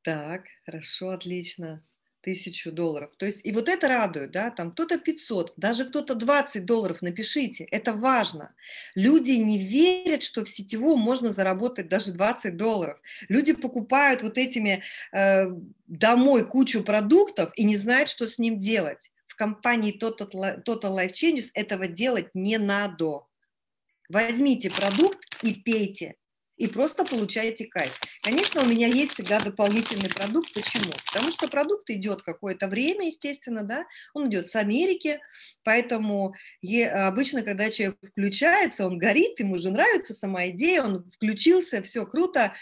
Speaker 1: Так, хорошо, отлично. Тысячу долларов. То есть, и вот это радует, да, там кто-то 500, даже кто-то 20 долларов, напишите, это важно. Люди не верят, что в сетевом можно заработать даже 20 долларов. Люди покупают вот этими э, домой кучу продуктов и не знают, что с ним делать. В компании Total, Total Life Changes этого делать не надо. Возьмите продукт и пейте и просто получаете кайф. Конечно, у меня есть всегда дополнительный продукт. Почему? Потому что продукт идет какое-то время, естественно, да, он идет с Америки, поэтому е, обычно, когда человек включается, он горит, ему уже нравится сама идея, он включился, все круто,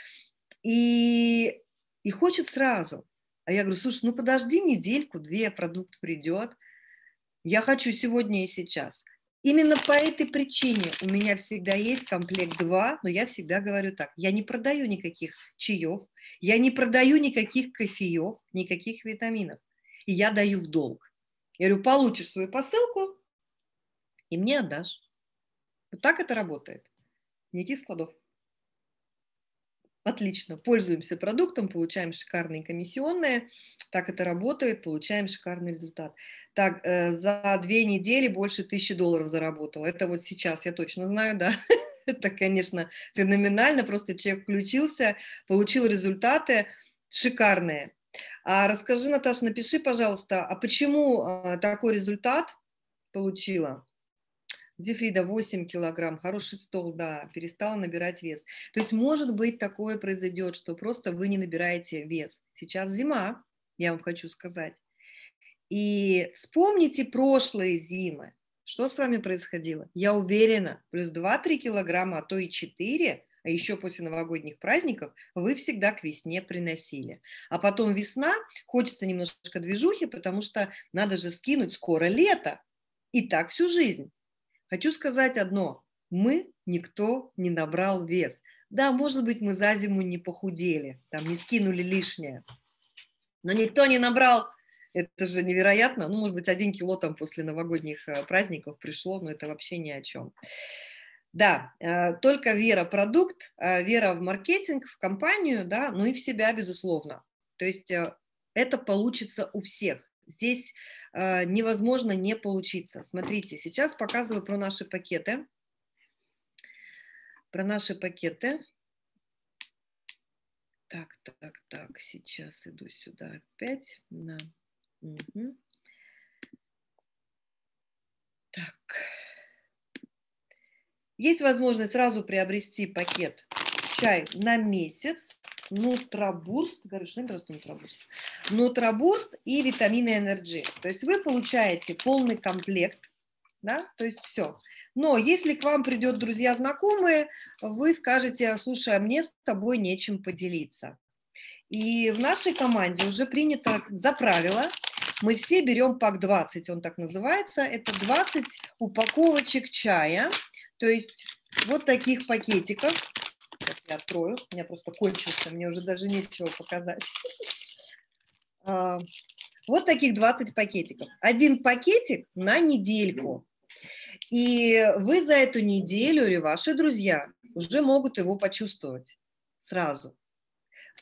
Speaker 1: и, и хочет сразу. А я говорю, слушай, ну подожди недельку, две, продукт придет. Я хочу сегодня и сейчас. Именно по этой причине у меня всегда есть комплект 2, но я всегда говорю так, я не продаю никаких чаев, я не продаю никаких кофеев, никаких витаминов, и я даю в долг. Я говорю, получишь свою посылку и мне отдашь. Вот так это работает. Никаких складов. Отлично, пользуемся продуктом, получаем шикарные комиссионные, так это работает, получаем шикарный результат. Так, э, за две недели больше тысячи долларов заработал. Это вот сейчас, я точно знаю, да. <laughs> Это, конечно, феноменально, просто человек включился, получил результаты шикарные. А расскажи, Наташа, напиши, пожалуйста, а почему э, такой результат получила? Зефрида 8 килограмм, хороший стол, да, перестала набирать вес. То есть, может быть, такое произойдет, что просто вы не набираете вес. Сейчас зима, я вам хочу сказать. И вспомните прошлые зимы. Что с вами происходило? Я уверена, плюс 2-3 килограмма, а то и 4 – а еще после новогодних праздников, вы всегда к весне приносили. А потом весна, хочется немножко движухи, потому что надо же скинуть скоро лето, и так всю жизнь. Хочу сказать одно. Мы никто не набрал вес. Да, может быть, мы за зиму не похудели, там не скинули лишнее. Но никто не набрал, это же невероятно. Ну, может быть, один кило там после новогодних э, праздников пришло, но это вообще ни о чем. Да, э, только вера в продукт, а вера в маркетинг, в компанию, да, ну и в себя, безусловно. То есть э, это получится у всех. Здесь э, невозможно не получиться. Смотрите, сейчас показываю про наши пакеты. Про наши пакеты. Так, так, так, сейчас иду сюда опять. На. Угу. Так. Есть возможность сразу приобрести пакет чай на месяц нутробурст, говорю, что это нутробурст, нутробурст и витамины энерджи. То есть вы получаете полный комплект, да, то есть все. Но если к вам придет друзья, знакомые, вы скажете, слушай, а мне с тобой нечем поделиться. И в нашей команде уже принято за правило, мы все берем пак 20, он так называется, это 20 упаковочек чая, то есть вот таких пакетиков, я открою. У меня просто кончился, мне уже даже нечего показать. <laughs> А, вот таких 20 пакетиков. Один пакетик на недельку. И вы за эту неделю или ваши друзья уже могут его почувствовать сразу.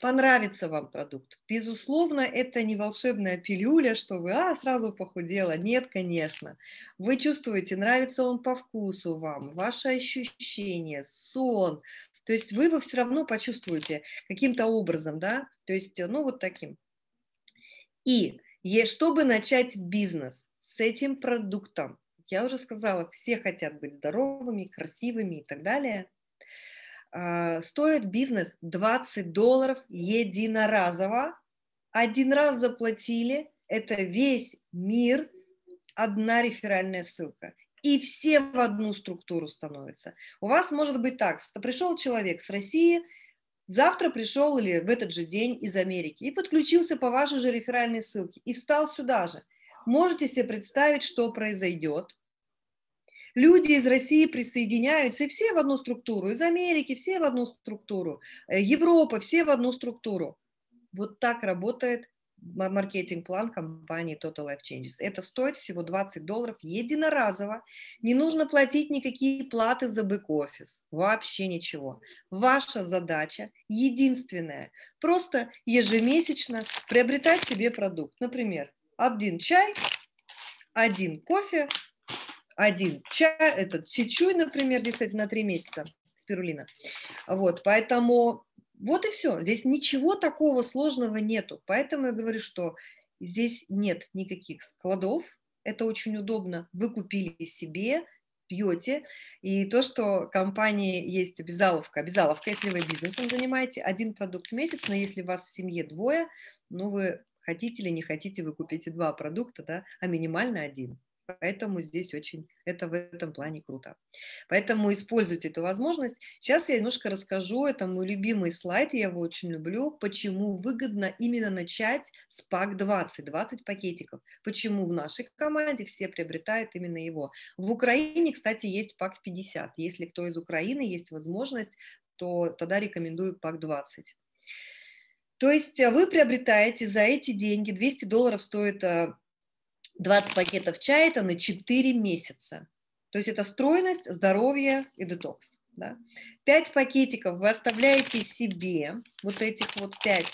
Speaker 1: Понравится вам продукт. Безусловно, это не волшебная пилюля, что вы а, сразу похудела. Нет, конечно. Вы чувствуете, нравится он по вкусу вам, ваши ощущения, сон, то есть вы его все равно почувствуете каким-то образом, да, то есть, э, ну, вот таким. И чтобы начать бизнес с этим продуктом, я уже сказала, все хотят быть здоровыми, красивыми и так далее. А, стоит бизнес 20 долларов единоразово. Один раз заплатили, это весь мир, одна реферальная ссылка и все в одну структуру становятся. У вас может быть так, пришел человек с России, завтра пришел или в этот же день из Америки и подключился по вашей же реферальной ссылке и встал сюда же. Можете себе представить, что произойдет? Люди из России присоединяются, и все в одну структуру, из Америки все в одну структуру, э, Европа все в одну структуру. Вот так работает маркетинг-план компании Total Life Changes. Это стоит всего 20 долларов единоразово. Не нужно платить никакие платы за бэк-офис. Вообще ничего. Ваша задача единственная. Просто ежемесячно приобретать себе продукт. Например, один чай, один кофе, один чай, этот чичуй, например, здесь, кстати, на три месяца спирулина. Вот, поэтому вот и все. Здесь ничего такого сложного нету. Поэтому я говорю, что здесь нет никаких складов. Это очень удобно. Вы купили себе, пьете. И то, что компании есть обязаловка. Обязаловка, если вы бизнесом занимаете, один продукт в месяц, но если у вас в семье двое, ну вы хотите или не хотите, вы купите два продукта, да, а минимально один. Поэтому здесь очень, это в этом плане круто. Поэтому используйте эту возможность. Сейчас я немножко расскажу, это мой любимый слайд, я его очень люблю, почему выгодно именно начать с пак 20, 20 пакетиков. Почему в нашей команде все приобретают именно его. В Украине, кстати, есть пак 50. Если кто из Украины, есть возможность, то тогда рекомендую пак 20. То есть э, вы приобретаете за эти деньги, 200 долларов стоит э, 20 пакетов чая это на 4 месяца. То есть это стройность, здоровье и детокс. Да? 5 пакетиков вы оставляете себе, вот этих вот 5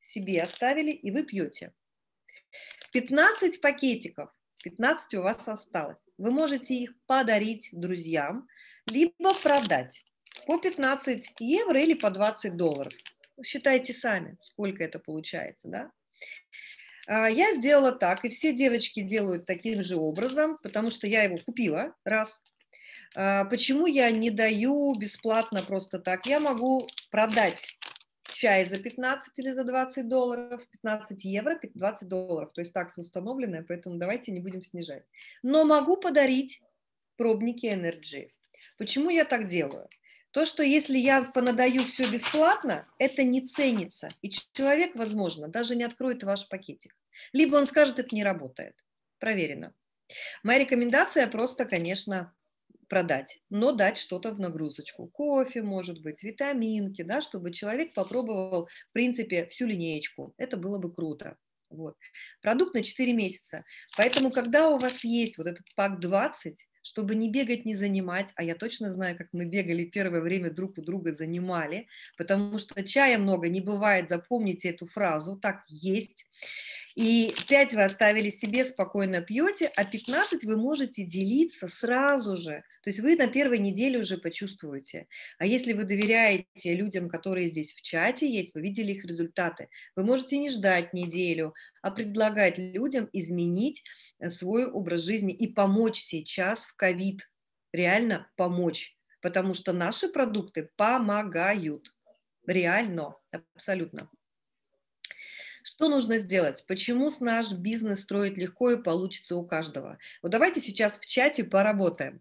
Speaker 1: себе оставили, и вы пьете. 15 пакетиков, 15 у вас осталось. Вы можете их подарить друзьям, либо продать по 15 евро или по 20 долларов. Считайте сами, сколько это получается. Да? А, я сделала так, и все девочки делают таким же образом, потому что я его купила, раз. А, почему я не даю бесплатно просто так? Я могу продать чай за 15 или за 20 долларов, 15 евро, 20 долларов. То есть такса установленная, поэтому давайте не будем снижать. Но могу подарить пробники энергии. Почему я так делаю? То, что если я понадаю все бесплатно, это не ценится. И человек, возможно, даже не откроет ваш пакетик. Либо он скажет, это не работает. Проверено. Моя рекомендация просто, конечно, продать, но дать что-то в нагрузочку. Кофе, может быть, витаминки, да, чтобы человек попробовал, в принципе, всю линеечку. Это было бы круто. Вот. Продукт на 4 месяца. Поэтому, когда у вас есть вот этот пак 20, чтобы не бегать, не занимать, а я точно знаю, как мы бегали первое время друг у друга занимали, потому что чая много не бывает, запомните эту фразу, так есть. И 5 вы оставили себе, спокойно пьете, а 15 вы можете делиться сразу же. То есть вы на первой неделе уже почувствуете. А если вы доверяете людям, которые здесь в чате есть, вы видели их результаты, вы можете не ждать неделю, а предлагать людям изменить э, свой образ жизни и помочь сейчас в ковид, реально помочь, потому что наши продукты помогают, реально, абсолютно. Что нужно сделать? Почему с наш бизнес строить легко и получится у каждого? Вот давайте сейчас в чате поработаем.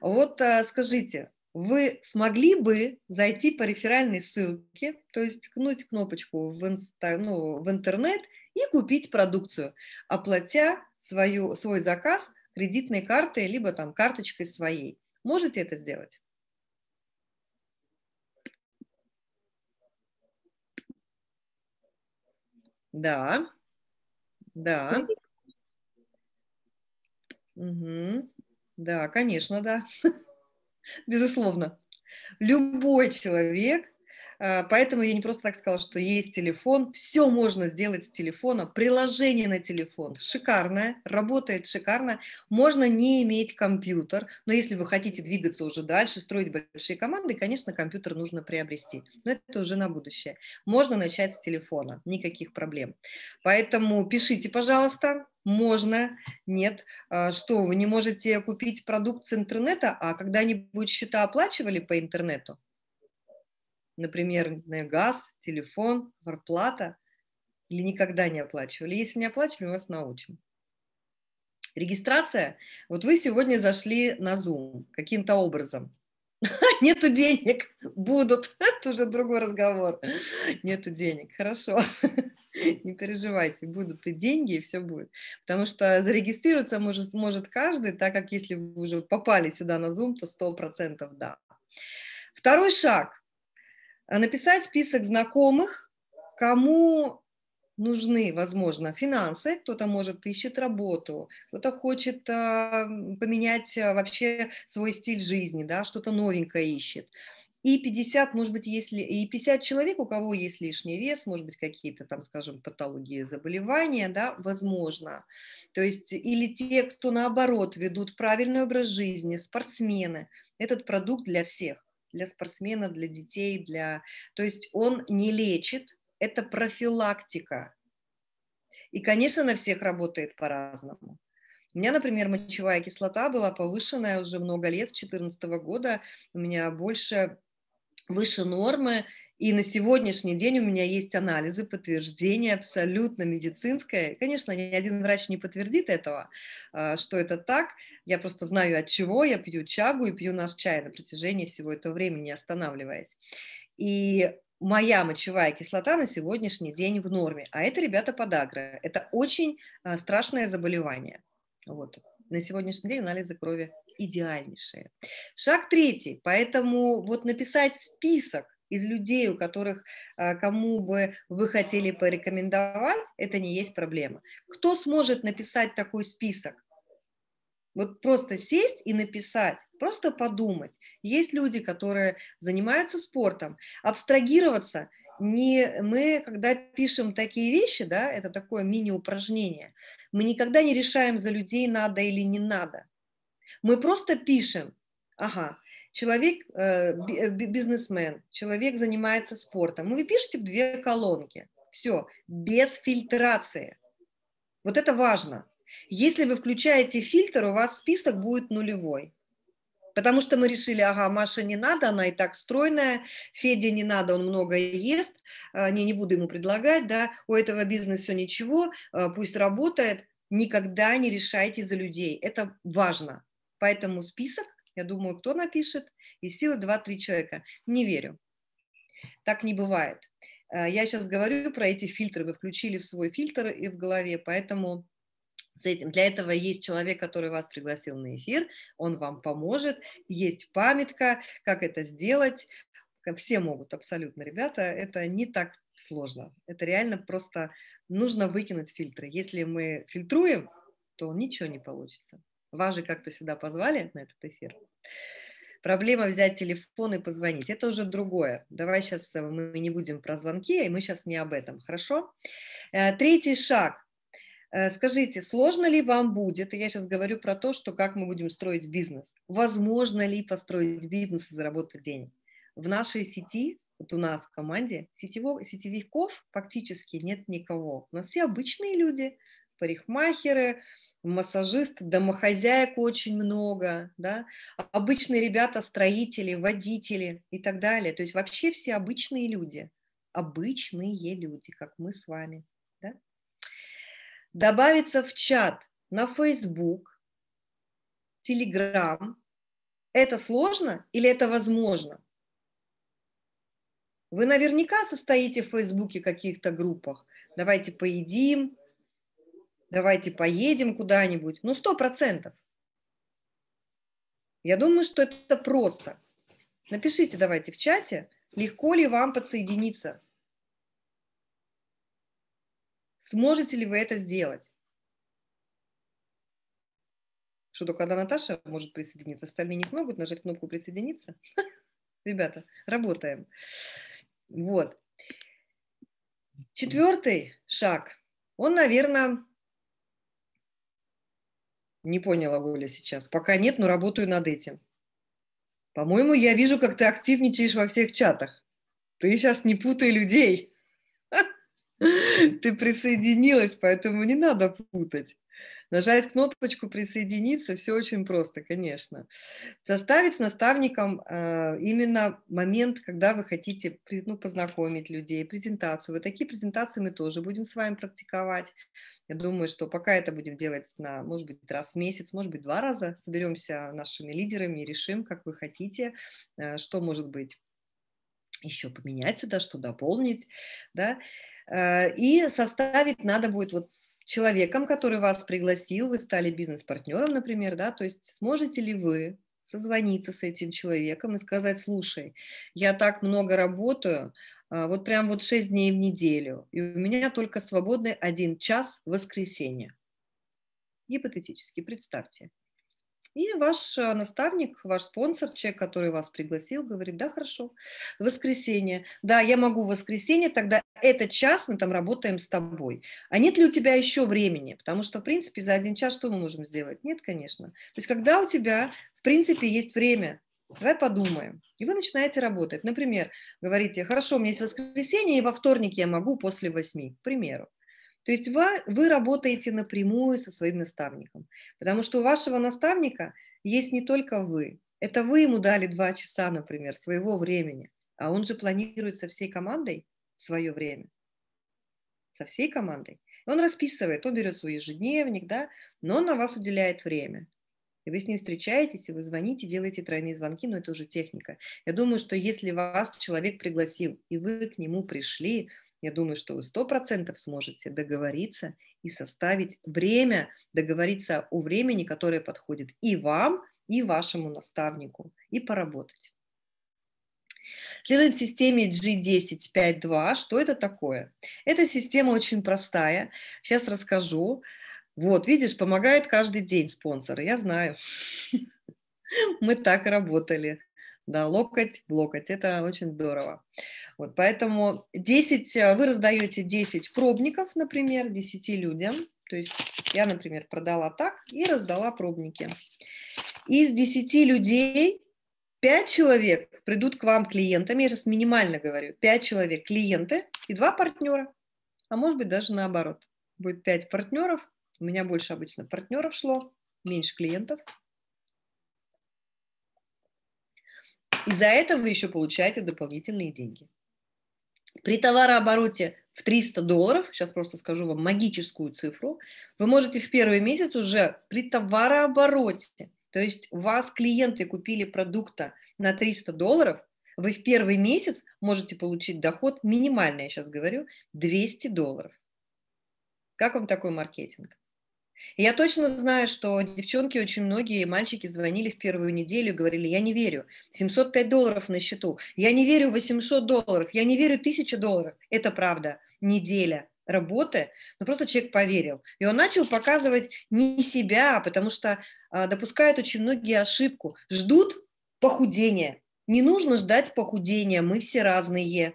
Speaker 1: Вот э, скажите, вы смогли бы зайти по реферальной ссылке, то есть ткнуть кнопочку в, инста, ну, в интернет и купить продукцию, оплатя свою, свой заказ кредитной картой, либо там карточкой своей. Можете это сделать? Да. Да. Угу. Да, конечно, да. <laughs> Безусловно. Любой человек а, поэтому я не просто так сказала, что есть телефон, все можно сделать с телефона, приложение на телефон шикарное, работает шикарно, можно не иметь компьютер, но если вы хотите двигаться уже дальше, строить большие команды, конечно, компьютер нужно приобрести, но это уже на будущее. Можно начать с телефона, никаких проблем. Поэтому пишите, пожалуйста, можно, нет, а, что вы не можете купить продукт с интернета, а когда-нибудь счета оплачивали по интернету? например, газ, телефон, зарплата или никогда не оплачивали. Если не оплачивали, мы вас научим. Регистрация. Вот вы сегодня зашли на Zoom каким-то образом. <laughs> Нету денег. Будут. <laughs> Это уже другой разговор. Нету денег. Хорошо. <laughs> Не переживайте, будут и деньги, и все будет. Потому что зарегистрироваться может, может каждый, так как если вы уже попали сюда на Zoom, то 100% да. Второй шаг Э, написать список знакомых, кому нужны, возможно, финансы, кто-то, может, ищет работу, кто-то хочет э, поменять э, вообще свой стиль жизни, да, что-то новенькое ищет. И 50, может быть, если и 50 человек, у кого есть лишний вес, может быть, какие-то там, скажем, патологии, заболевания, да, возможно. То есть, или те, кто наоборот ведут правильный образ жизни, спортсмены. Этот продукт для всех для спортсмена, для детей, для... То есть он не лечит, это профилактика. И, конечно, на всех работает по-разному. У меня, например, мочевая кислота была повышенная уже много лет, с 2014 года. У меня больше выше нормы, и на сегодняшний день у меня есть анализы, подтверждение абсолютно медицинское. Конечно, ни один врач не подтвердит этого, а, что это так. Я просто знаю, от чего я пью чагу и пью наш чай на протяжении всего этого времени, не останавливаясь. И моя мочевая кислота на сегодняшний день в норме. А это, ребята, подагра. Это очень а, страшное заболевание. Вот. На сегодняшний день анализы крови идеальнейшие. Шаг третий. Поэтому вот написать список из людей, у которых, а, кому бы вы хотели порекомендовать, это не есть проблема. Кто сможет написать такой список? Вот просто сесть и написать, просто подумать. Есть люди, которые занимаются спортом. Абстрагироваться не мы, когда пишем такие вещи, да, это такое мини-упражнение, мы никогда не решаем за людей надо или не надо. Мы просто пишем, ага, Человек э, э, бизнесмен, человек занимается спортом. Ну, вы пишете в две колонки. Все, без фильтрации. Вот это важно. Если вы включаете фильтр, у вас список будет нулевой. Потому что мы решили, ага, Маша не надо, она и так стройная, Феде не надо, он много ест, э, не, не буду ему предлагать, да, у этого бизнеса ничего, пусть работает. Никогда не решайте за людей, это важно. Поэтому список я думаю, кто напишет, и силы 2-3 человека. Не верю. Так не бывает. Э, я сейчас говорю про эти фильтры, вы включили в свой фильтр и в голове, поэтому с этим. Для этого есть человек, который вас пригласил на эфир, он вам поможет, есть памятка, как это сделать. Все могут абсолютно, ребята, это не так сложно. Это реально просто нужно выкинуть фильтры. Если мы фильтруем, то ничего не получится. Вас же как-то сюда позвали на этот эфир. Проблема взять телефон и позвонить. Это уже другое. Давай сейчас э, мы не будем про звонки, и мы сейчас не об этом, хорошо? Э, третий шаг. Э, скажите, сложно ли вам будет, и я сейчас говорю про то, что как мы будем строить бизнес, возможно ли построить бизнес и заработать денег? В нашей сети, вот у нас в команде, сетевого, сетевиков фактически нет никого. У нас все обычные люди, парикмахеры, массажисты, домохозяек очень много, да, обычные ребята, строители, водители и так далее. То есть вообще все обычные люди, обычные люди, как мы с вами. Да? Добавиться в чат на Facebook, Telegram. Это сложно или это возможно? Вы наверняка состоите в Фейсбуке каких-то группах. Давайте поедим, давайте поедем куда-нибудь, ну, сто процентов. Я думаю, что это просто. Напишите давайте в чате, легко ли вам подсоединиться. Сможете ли вы это сделать? Что только одна Наташа может присоединиться, остальные не смогут нажать кнопку присоединиться. <laughs> Ребята, работаем. Вот. Четвертый шаг, он, наверное, не поняла Оля сейчас. Пока нет, но работаю над этим. По-моему, я вижу, как ты активничаешь во всех чатах. Ты сейчас не путай людей. <laughs> Ты присоединилась, поэтому не надо путать. Нажать кнопочку «Присоединиться» все очень просто, конечно. Составить с наставником э, именно момент, когда вы хотите ну, познакомить людей, презентацию. Вот такие презентации мы тоже будем с вами практиковать. Я думаю, что пока это будем делать, на, может быть, раз в месяц, может быть, два раза. Соберемся нашими лидерами и решим, как вы хотите, э, что может быть еще поменять сюда, что дополнить, да, э, и составить надо будет вот с человеком, который вас пригласил, вы стали бизнес-партнером, например, да, то есть сможете ли вы созвониться с этим человеком и сказать, слушай, я так много работаю, а, вот прям вот 6 дней в неделю, и у меня только свободный один час в воскресенье. Гипотетически, представьте. И ваш э, наставник, ваш спонсор, человек, который вас пригласил, говорит, да, хорошо, воскресенье, да, я могу в воскресенье, тогда этот час мы там работаем с тобой. А нет ли у тебя еще времени? Потому что, в принципе, за один час что мы можем сделать? Нет, конечно. То есть, когда у тебя, в принципе, есть время, давай подумаем. И вы начинаете работать. Например, говорите, хорошо, у меня есть воскресенье, и во вторник я могу после восьми, к примеру. То есть вы, вы работаете напрямую со своим наставником, потому что у вашего наставника есть не только вы. Это вы ему дали два часа, например, своего времени, а он же планирует со всей командой свое время. Со всей командой. И он расписывает, он берет свой ежедневник, да, но он на вас уделяет время. И вы с ним встречаетесь, и вы звоните, делаете тройные звонки, но это уже техника. Я думаю, что если вас человек пригласил, и вы к нему пришли, я думаю, что вы 100% сможете договориться и составить время, договориться о времени, которое подходит и вам, и вашему наставнику, и поработать. Следуем системе G10.5.2. Что это такое? Эта система очень простая. Сейчас расскажу. Вот, видишь, помогает каждый день спонсоры, я знаю. <laughs> Мы так работали да, локоть в локоть, это очень здорово. Вот, поэтому 10, э, вы раздаете 10 пробников, например, 10 людям, то есть я, например, продала так и раздала пробники. Из 10 людей 5 человек придут к вам клиентами, я сейчас минимально говорю, 5 человек клиенты и 2 партнера, а может быть даже наоборот. Будет 5 партнеров, у меня больше обычно партнеров шло, меньше клиентов – И за это вы еще получаете дополнительные деньги. При товарообороте в 300 долларов, сейчас просто скажу вам магическую цифру, вы можете в первый месяц уже при товарообороте, то есть у вас клиенты купили продукта на 300 долларов, вы в первый месяц можете получить доход, минимальный, я сейчас говорю, 200 долларов. Как вам такой маркетинг? я точно знаю, что девчонки очень многие, мальчики звонили в первую неделю говорили, я не верю, 705 долларов на счету, я не верю 800 долларов, я не верю 1000 долларов. Это правда, неделя работы, но просто человек поверил. И он начал показывать не себя, потому что а, допускают очень многие ошибку. Ждут похудения. Не нужно ждать похудения, мы все разные.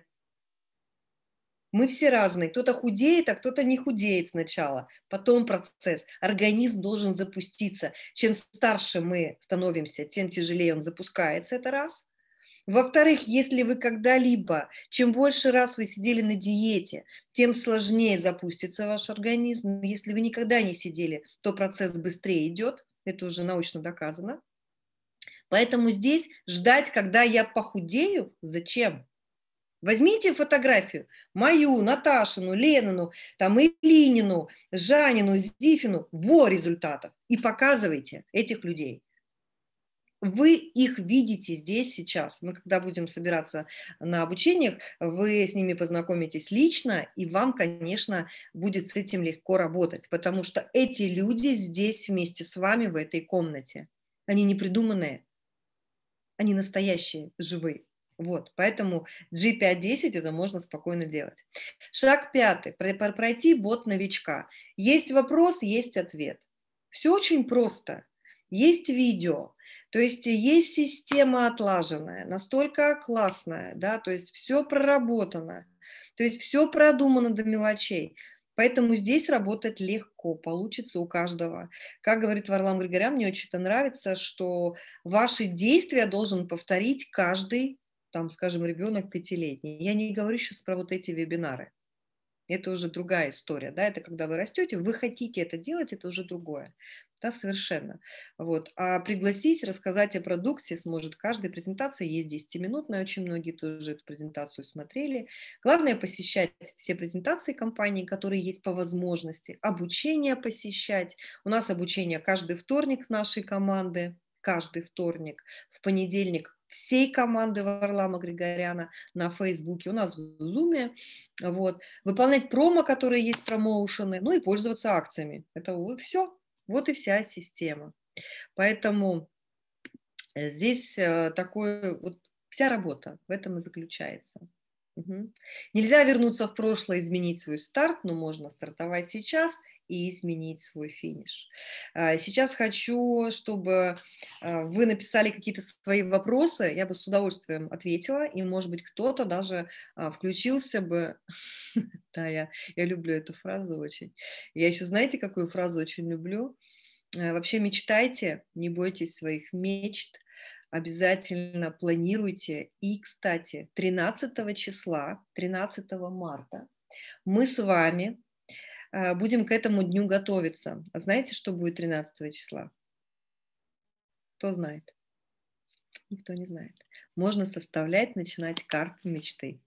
Speaker 1: Мы все разные. Кто-то худеет, а кто-то не худеет сначала. Потом процесс. Организм должен запуститься. Чем старше мы становимся, тем тяжелее он запускается. Это раз. Во-вторых, если вы когда-либо, чем больше раз вы сидели на диете, тем сложнее запустится ваш организм. Если вы никогда не сидели, то процесс быстрее идет. Это уже научно доказано. Поэтому здесь ждать, когда я похудею, зачем? Возьмите фотографию мою, Наташину, Ленину, там Ильинину, Жанину, Зифину, во результатов и показывайте этих людей. Вы их видите здесь сейчас. Мы когда будем собираться на обучениях, вы с ними познакомитесь лично, и вам, конечно, будет с этим легко работать, потому что эти люди здесь вместе с вами в этой комнате. Они не придуманные, они настоящие, живые. Вот, поэтому G5-10 это можно спокойно делать. Шаг пятый. Пройти бот новичка. Есть вопрос, есть ответ. Все очень просто. Есть видео, то есть есть система отлаженная, настолько классная, да, то есть все проработано, то есть все продумано до мелочей. Поэтому здесь работать легко, получится у каждого. Как говорит Варлам Григорян, мне очень это нравится, что ваши действия должен повторить каждый там, скажем, ребенок пятилетний. Я не говорю сейчас про вот эти вебинары. Это уже другая история, да, это когда вы растете, вы хотите это делать, это уже другое, да, совершенно. Вот. А пригласить, рассказать о продукте сможет каждая презентация, есть 10-минутная, очень многие тоже эту презентацию смотрели. Главное посещать все презентации компании, которые есть по возможности, обучение посещать. У нас обучение каждый вторник нашей команды, каждый вторник. В понедельник всей команды Варлама Григоряна на Фейсбуке, у нас в Зуме, вот, выполнять промо, которые есть промоушены, ну и пользоваться акциями. Это вот все, вот и вся система. Поэтому э, здесь э, такой вот вся работа в этом и заключается. Угу. Нельзя вернуться в прошлое, изменить свой старт, но можно стартовать сейчас и изменить свой финиш. А, сейчас хочу, чтобы а, вы написали какие-то свои вопросы, я бы с удовольствием ответила, и, может быть, кто-то даже а, включился бы. <laughs> Да, я, я люблю эту фразу очень. Я еще, знаете, какую фразу очень люблю? Вообще мечтайте, не бойтесь своих мечт, обязательно планируйте. И, кстати, 13 числа, 13 марта мы с вами а, будем к этому дню готовиться. А знаете, что будет 13 числа? Кто знает? Никто не знает. Можно составлять, начинать карту мечты.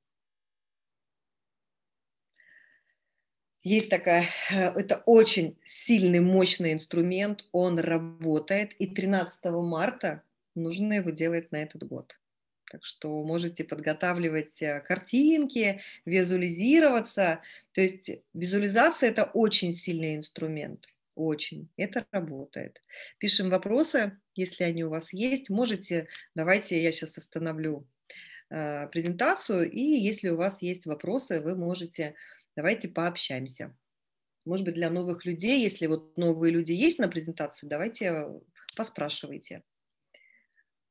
Speaker 1: Есть такая, э, это очень сильный, мощный инструмент, он работает. И 13 марта нужно его делать на этот год. Так что можете подготавливать э, картинки, визуализироваться. То есть визуализация – это очень сильный инструмент. Очень. Это работает. Пишем вопросы, если они у вас есть. Можете, давайте я сейчас остановлю э, презентацию, и если у вас есть вопросы, вы можете, давайте пообщаемся. Может быть, для новых людей, если вот новые люди есть на презентации, давайте э, поспрашивайте.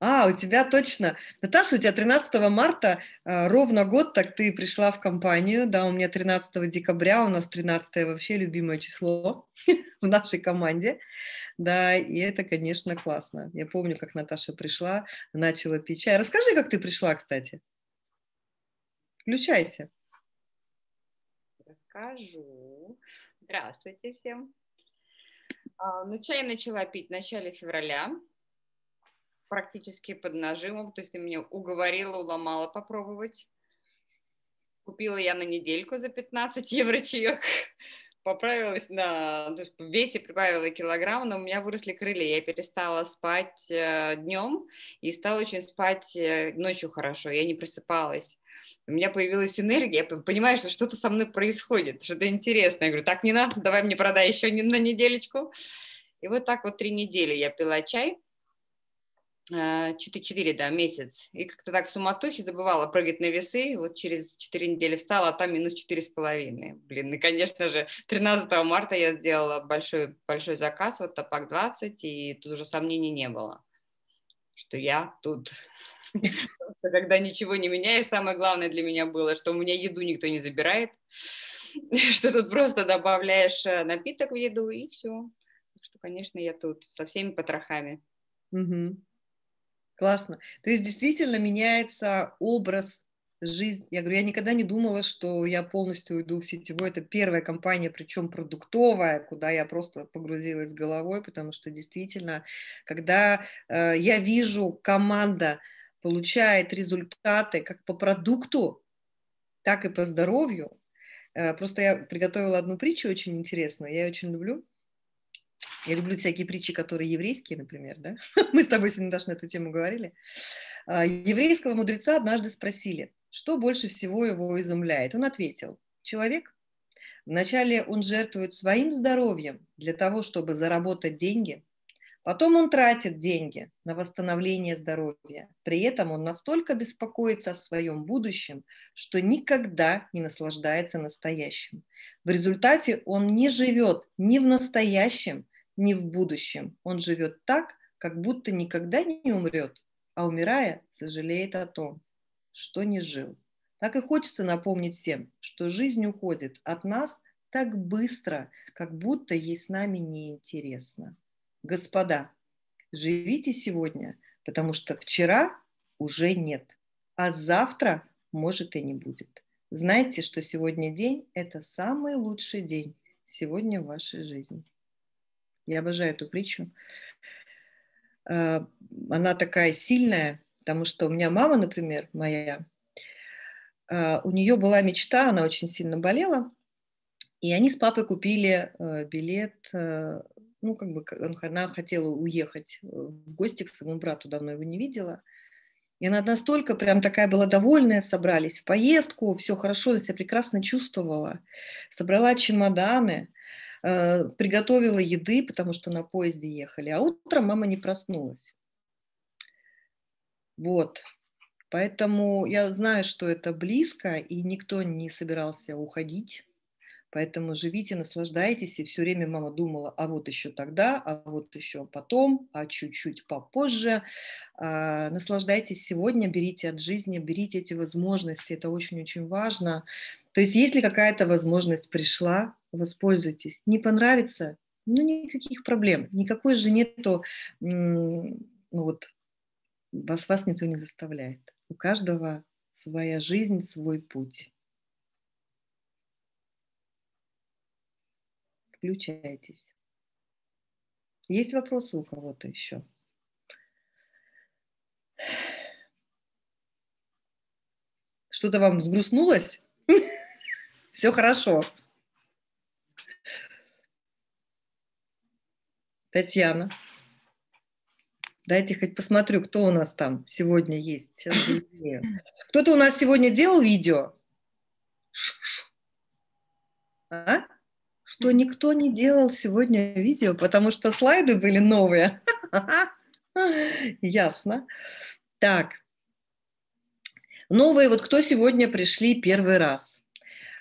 Speaker 1: А, у тебя точно. Наташа, у тебя 13 марта э, ровно год, так ты пришла в компанию. Да, у меня 13 декабря, у нас 13 вообще любимое число <laughs> в нашей команде. Да, и это, конечно, классно. Я помню, как Наташа пришла, начала пить чай. Расскажи, как ты пришла, кстати. Включайся.
Speaker 3: Расскажу. Здравствуйте всем. А, ну, чай начала пить в начале февраля практически под нажимом, то есть ты меня уговорила, уломала попробовать. Купила я на недельку за 15 евро чаек, <laughs> поправилась на то есть в весе прибавила килограмм, но у меня выросли крылья, я перестала спать э, днем и стала очень спать э, ночью хорошо, я не просыпалась у меня появилась энергия, я понимаю, что что-то со мной происходит, что-то интересное. Я говорю, так не надо, давай мне продай еще на неделечку. И вот так вот три недели я пила чай, 4-4, э, да, месяц. И как-то так в суматохе забывала прыгать на весы. Вот через 4 недели встала, а там минус 4,5. Блин, и, ну, конечно же, 13 марта я сделала большой, большой заказ, вот топак 20, и тут уже сомнений не было, что я тут. <laughs> Когда ничего не меняешь, самое главное для меня было, что у меня еду никто не забирает, <laughs> что тут просто добавляешь э, напиток в еду, и все. Так что, конечно, я тут со всеми потрохами. Угу.
Speaker 1: Классно. То есть действительно меняется образ жизни. Я говорю, я никогда не думала, что я полностью уйду в сетевой. Это первая компания, причем продуктовая, куда я просто погрузилась головой, потому что действительно, когда э, я вижу, команда получает результаты как по продукту, так и по здоровью. Э, просто я приготовила одну притчу очень интересную, я ее очень люблю. Я люблю всякие притчи, которые еврейские, например, да? <laughs> Мы с тобой сегодня даже на эту тему говорили. А, еврейского мудреца однажды спросили, что больше всего его изумляет. Он ответил, человек. Вначале он жертвует своим здоровьем для того, чтобы заработать деньги, Потом он тратит деньги на восстановление здоровья. При этом он настолько беспокоится о своем будущем, что никогда не наслаждается настоящим. В результате он не живет ни в настоящем, ни в будущем. Он живет так, как будто никогда не умрет, а умирая, сожалеет о том, что не жил. Так и хочется напомнить всем, что жизнь уходит от нас так быстро, как будто ей с нами неинтересно господа, живите сегодня, потому что вчера уже нет, а завтра, может, и не будет. Знайте, что сегодня день – это самый лучший день сегодня в вашей жизни. Я обожаю эту притчу. А, она такая сильная, потому что у меня мама, например, моя, а, у нее была мечта, она очень сильно болела, и они с папой купили э, билет э, ну, как бы она хотела уехать э, в гости к своему брату, давно его не видела. И она настолько прям такая была довольная, собрались в поездку, все хорошо, себя прекрасно чувствовала. Собрала чемоданы, э, приготовила еды, потому что на поезде ехали. А утром мама не проснулась. Вот. Поэтому я знаю, что это близко, и никто не собирался уходить Поэтому живите, наслаждайтесь. И все время мама думала, а вот еще тогда, а вот еще потом, а чуть-чуть попозже. А, наслаждайтесь сегодня, берите от жизни, берите эти возможности. Это очень-очень важно. То есть если какая-то возможность пришла, воспользуйтесь. Не понравится, ну никаких проблем. Никакой же нету, ну вот, вас, вас никто не заставляет. У каждого своя жизнь, свой путь. Включайтесь. Есть вопросы у кого-то еще? Что-то вам сгрустнулось? <laughs> Все хорошо. Татьяна. Дайте хоть посмотрю, кто у нас там сегодня есть. Кто-то у нас сегодня делал видео? А? что никто не делал сегодня видео, потому что слайды были новые. <laughs> Ясно. Так. Новые, вот кто сегодня пришли первый раз?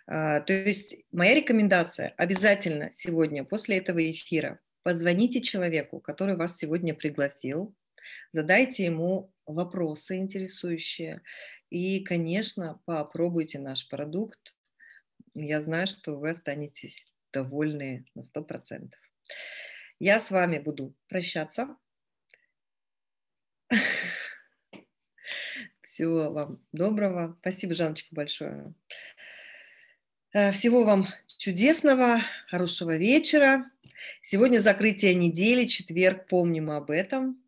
Speaker 1: А, то есть моя рекомендация обязательно сегодня, после этого эфира, позвоните человеку, который вас сегодня пригласил, задайте ему вопросы интересующие и, конечно, попробуйте наш продукт. Я знаю, что вы останетесь довольны на 100%. Я с вами буду прощаться. <laughs> Всего вам доброго. Спасибо, Жаночка, большое. Э, всего вам чудесного, хорошего вечера. Сегодня закрытие недели, четверг, помним об этом.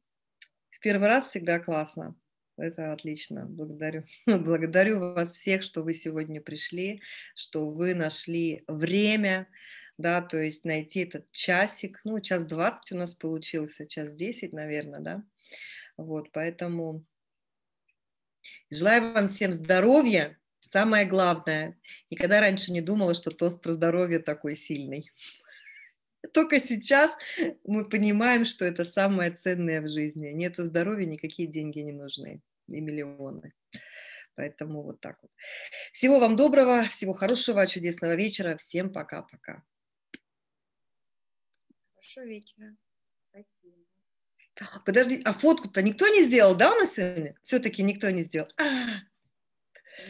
Speaker 1: В первый раз всегда классно. Это отлично. Благодарю. <laughs> Благодарю вас всех, что вы сегодня пришли, что вы нашли время да, то есть найти этот часик, ну, час двадцать у нас получился, час десять, наверное, да, вот, поэтому желаю вам всем здоровья, самое главное, никогда раньше не думала, что тост про здоровье такой сильный. <laughs> Только сейчас мы понимаем, что это самое ценное в жизни. Нету здоровья, никакие деньги не нужны, и миллионы. Поэтому вот так вот. Всего вам доброго, всего хорошего, чудесного вечера. Всем пока-пока. Хорошего вечера. Спасибо. Подожди, а фотку-то никто не сделал, да, у нас сегодня? Все-таки никто не сделал.
Speaker 3: А!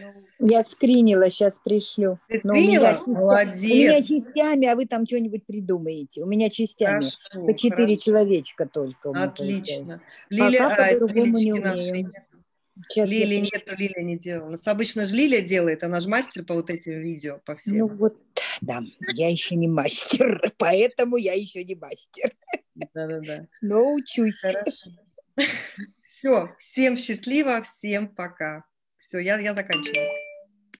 Speaker 3: Ну, я скринила, сейчас пришлю. Ты скринила? у меня, Молодец. У меня частями, а вы там что-нибудь придумаете. У меня частями. Хорошо, По четыре человечка только. Отлично. Лилия, а Пока а, по-другому не
Speaker 1: умею. Сейчас Лили нету, Лилия не делала. У нас обычно же Лилия делает, она же мастер по
Speaker 3: вот этим видео, по всем. Ну вот, да, я еще не мастер, <laughs> поэтому я еще не мастер. Да-да-да. Но учусь. Хорошо. <laughs> Все,
Speaker 1: всем счастливо, всем пока. Все, я, я заканчиваю.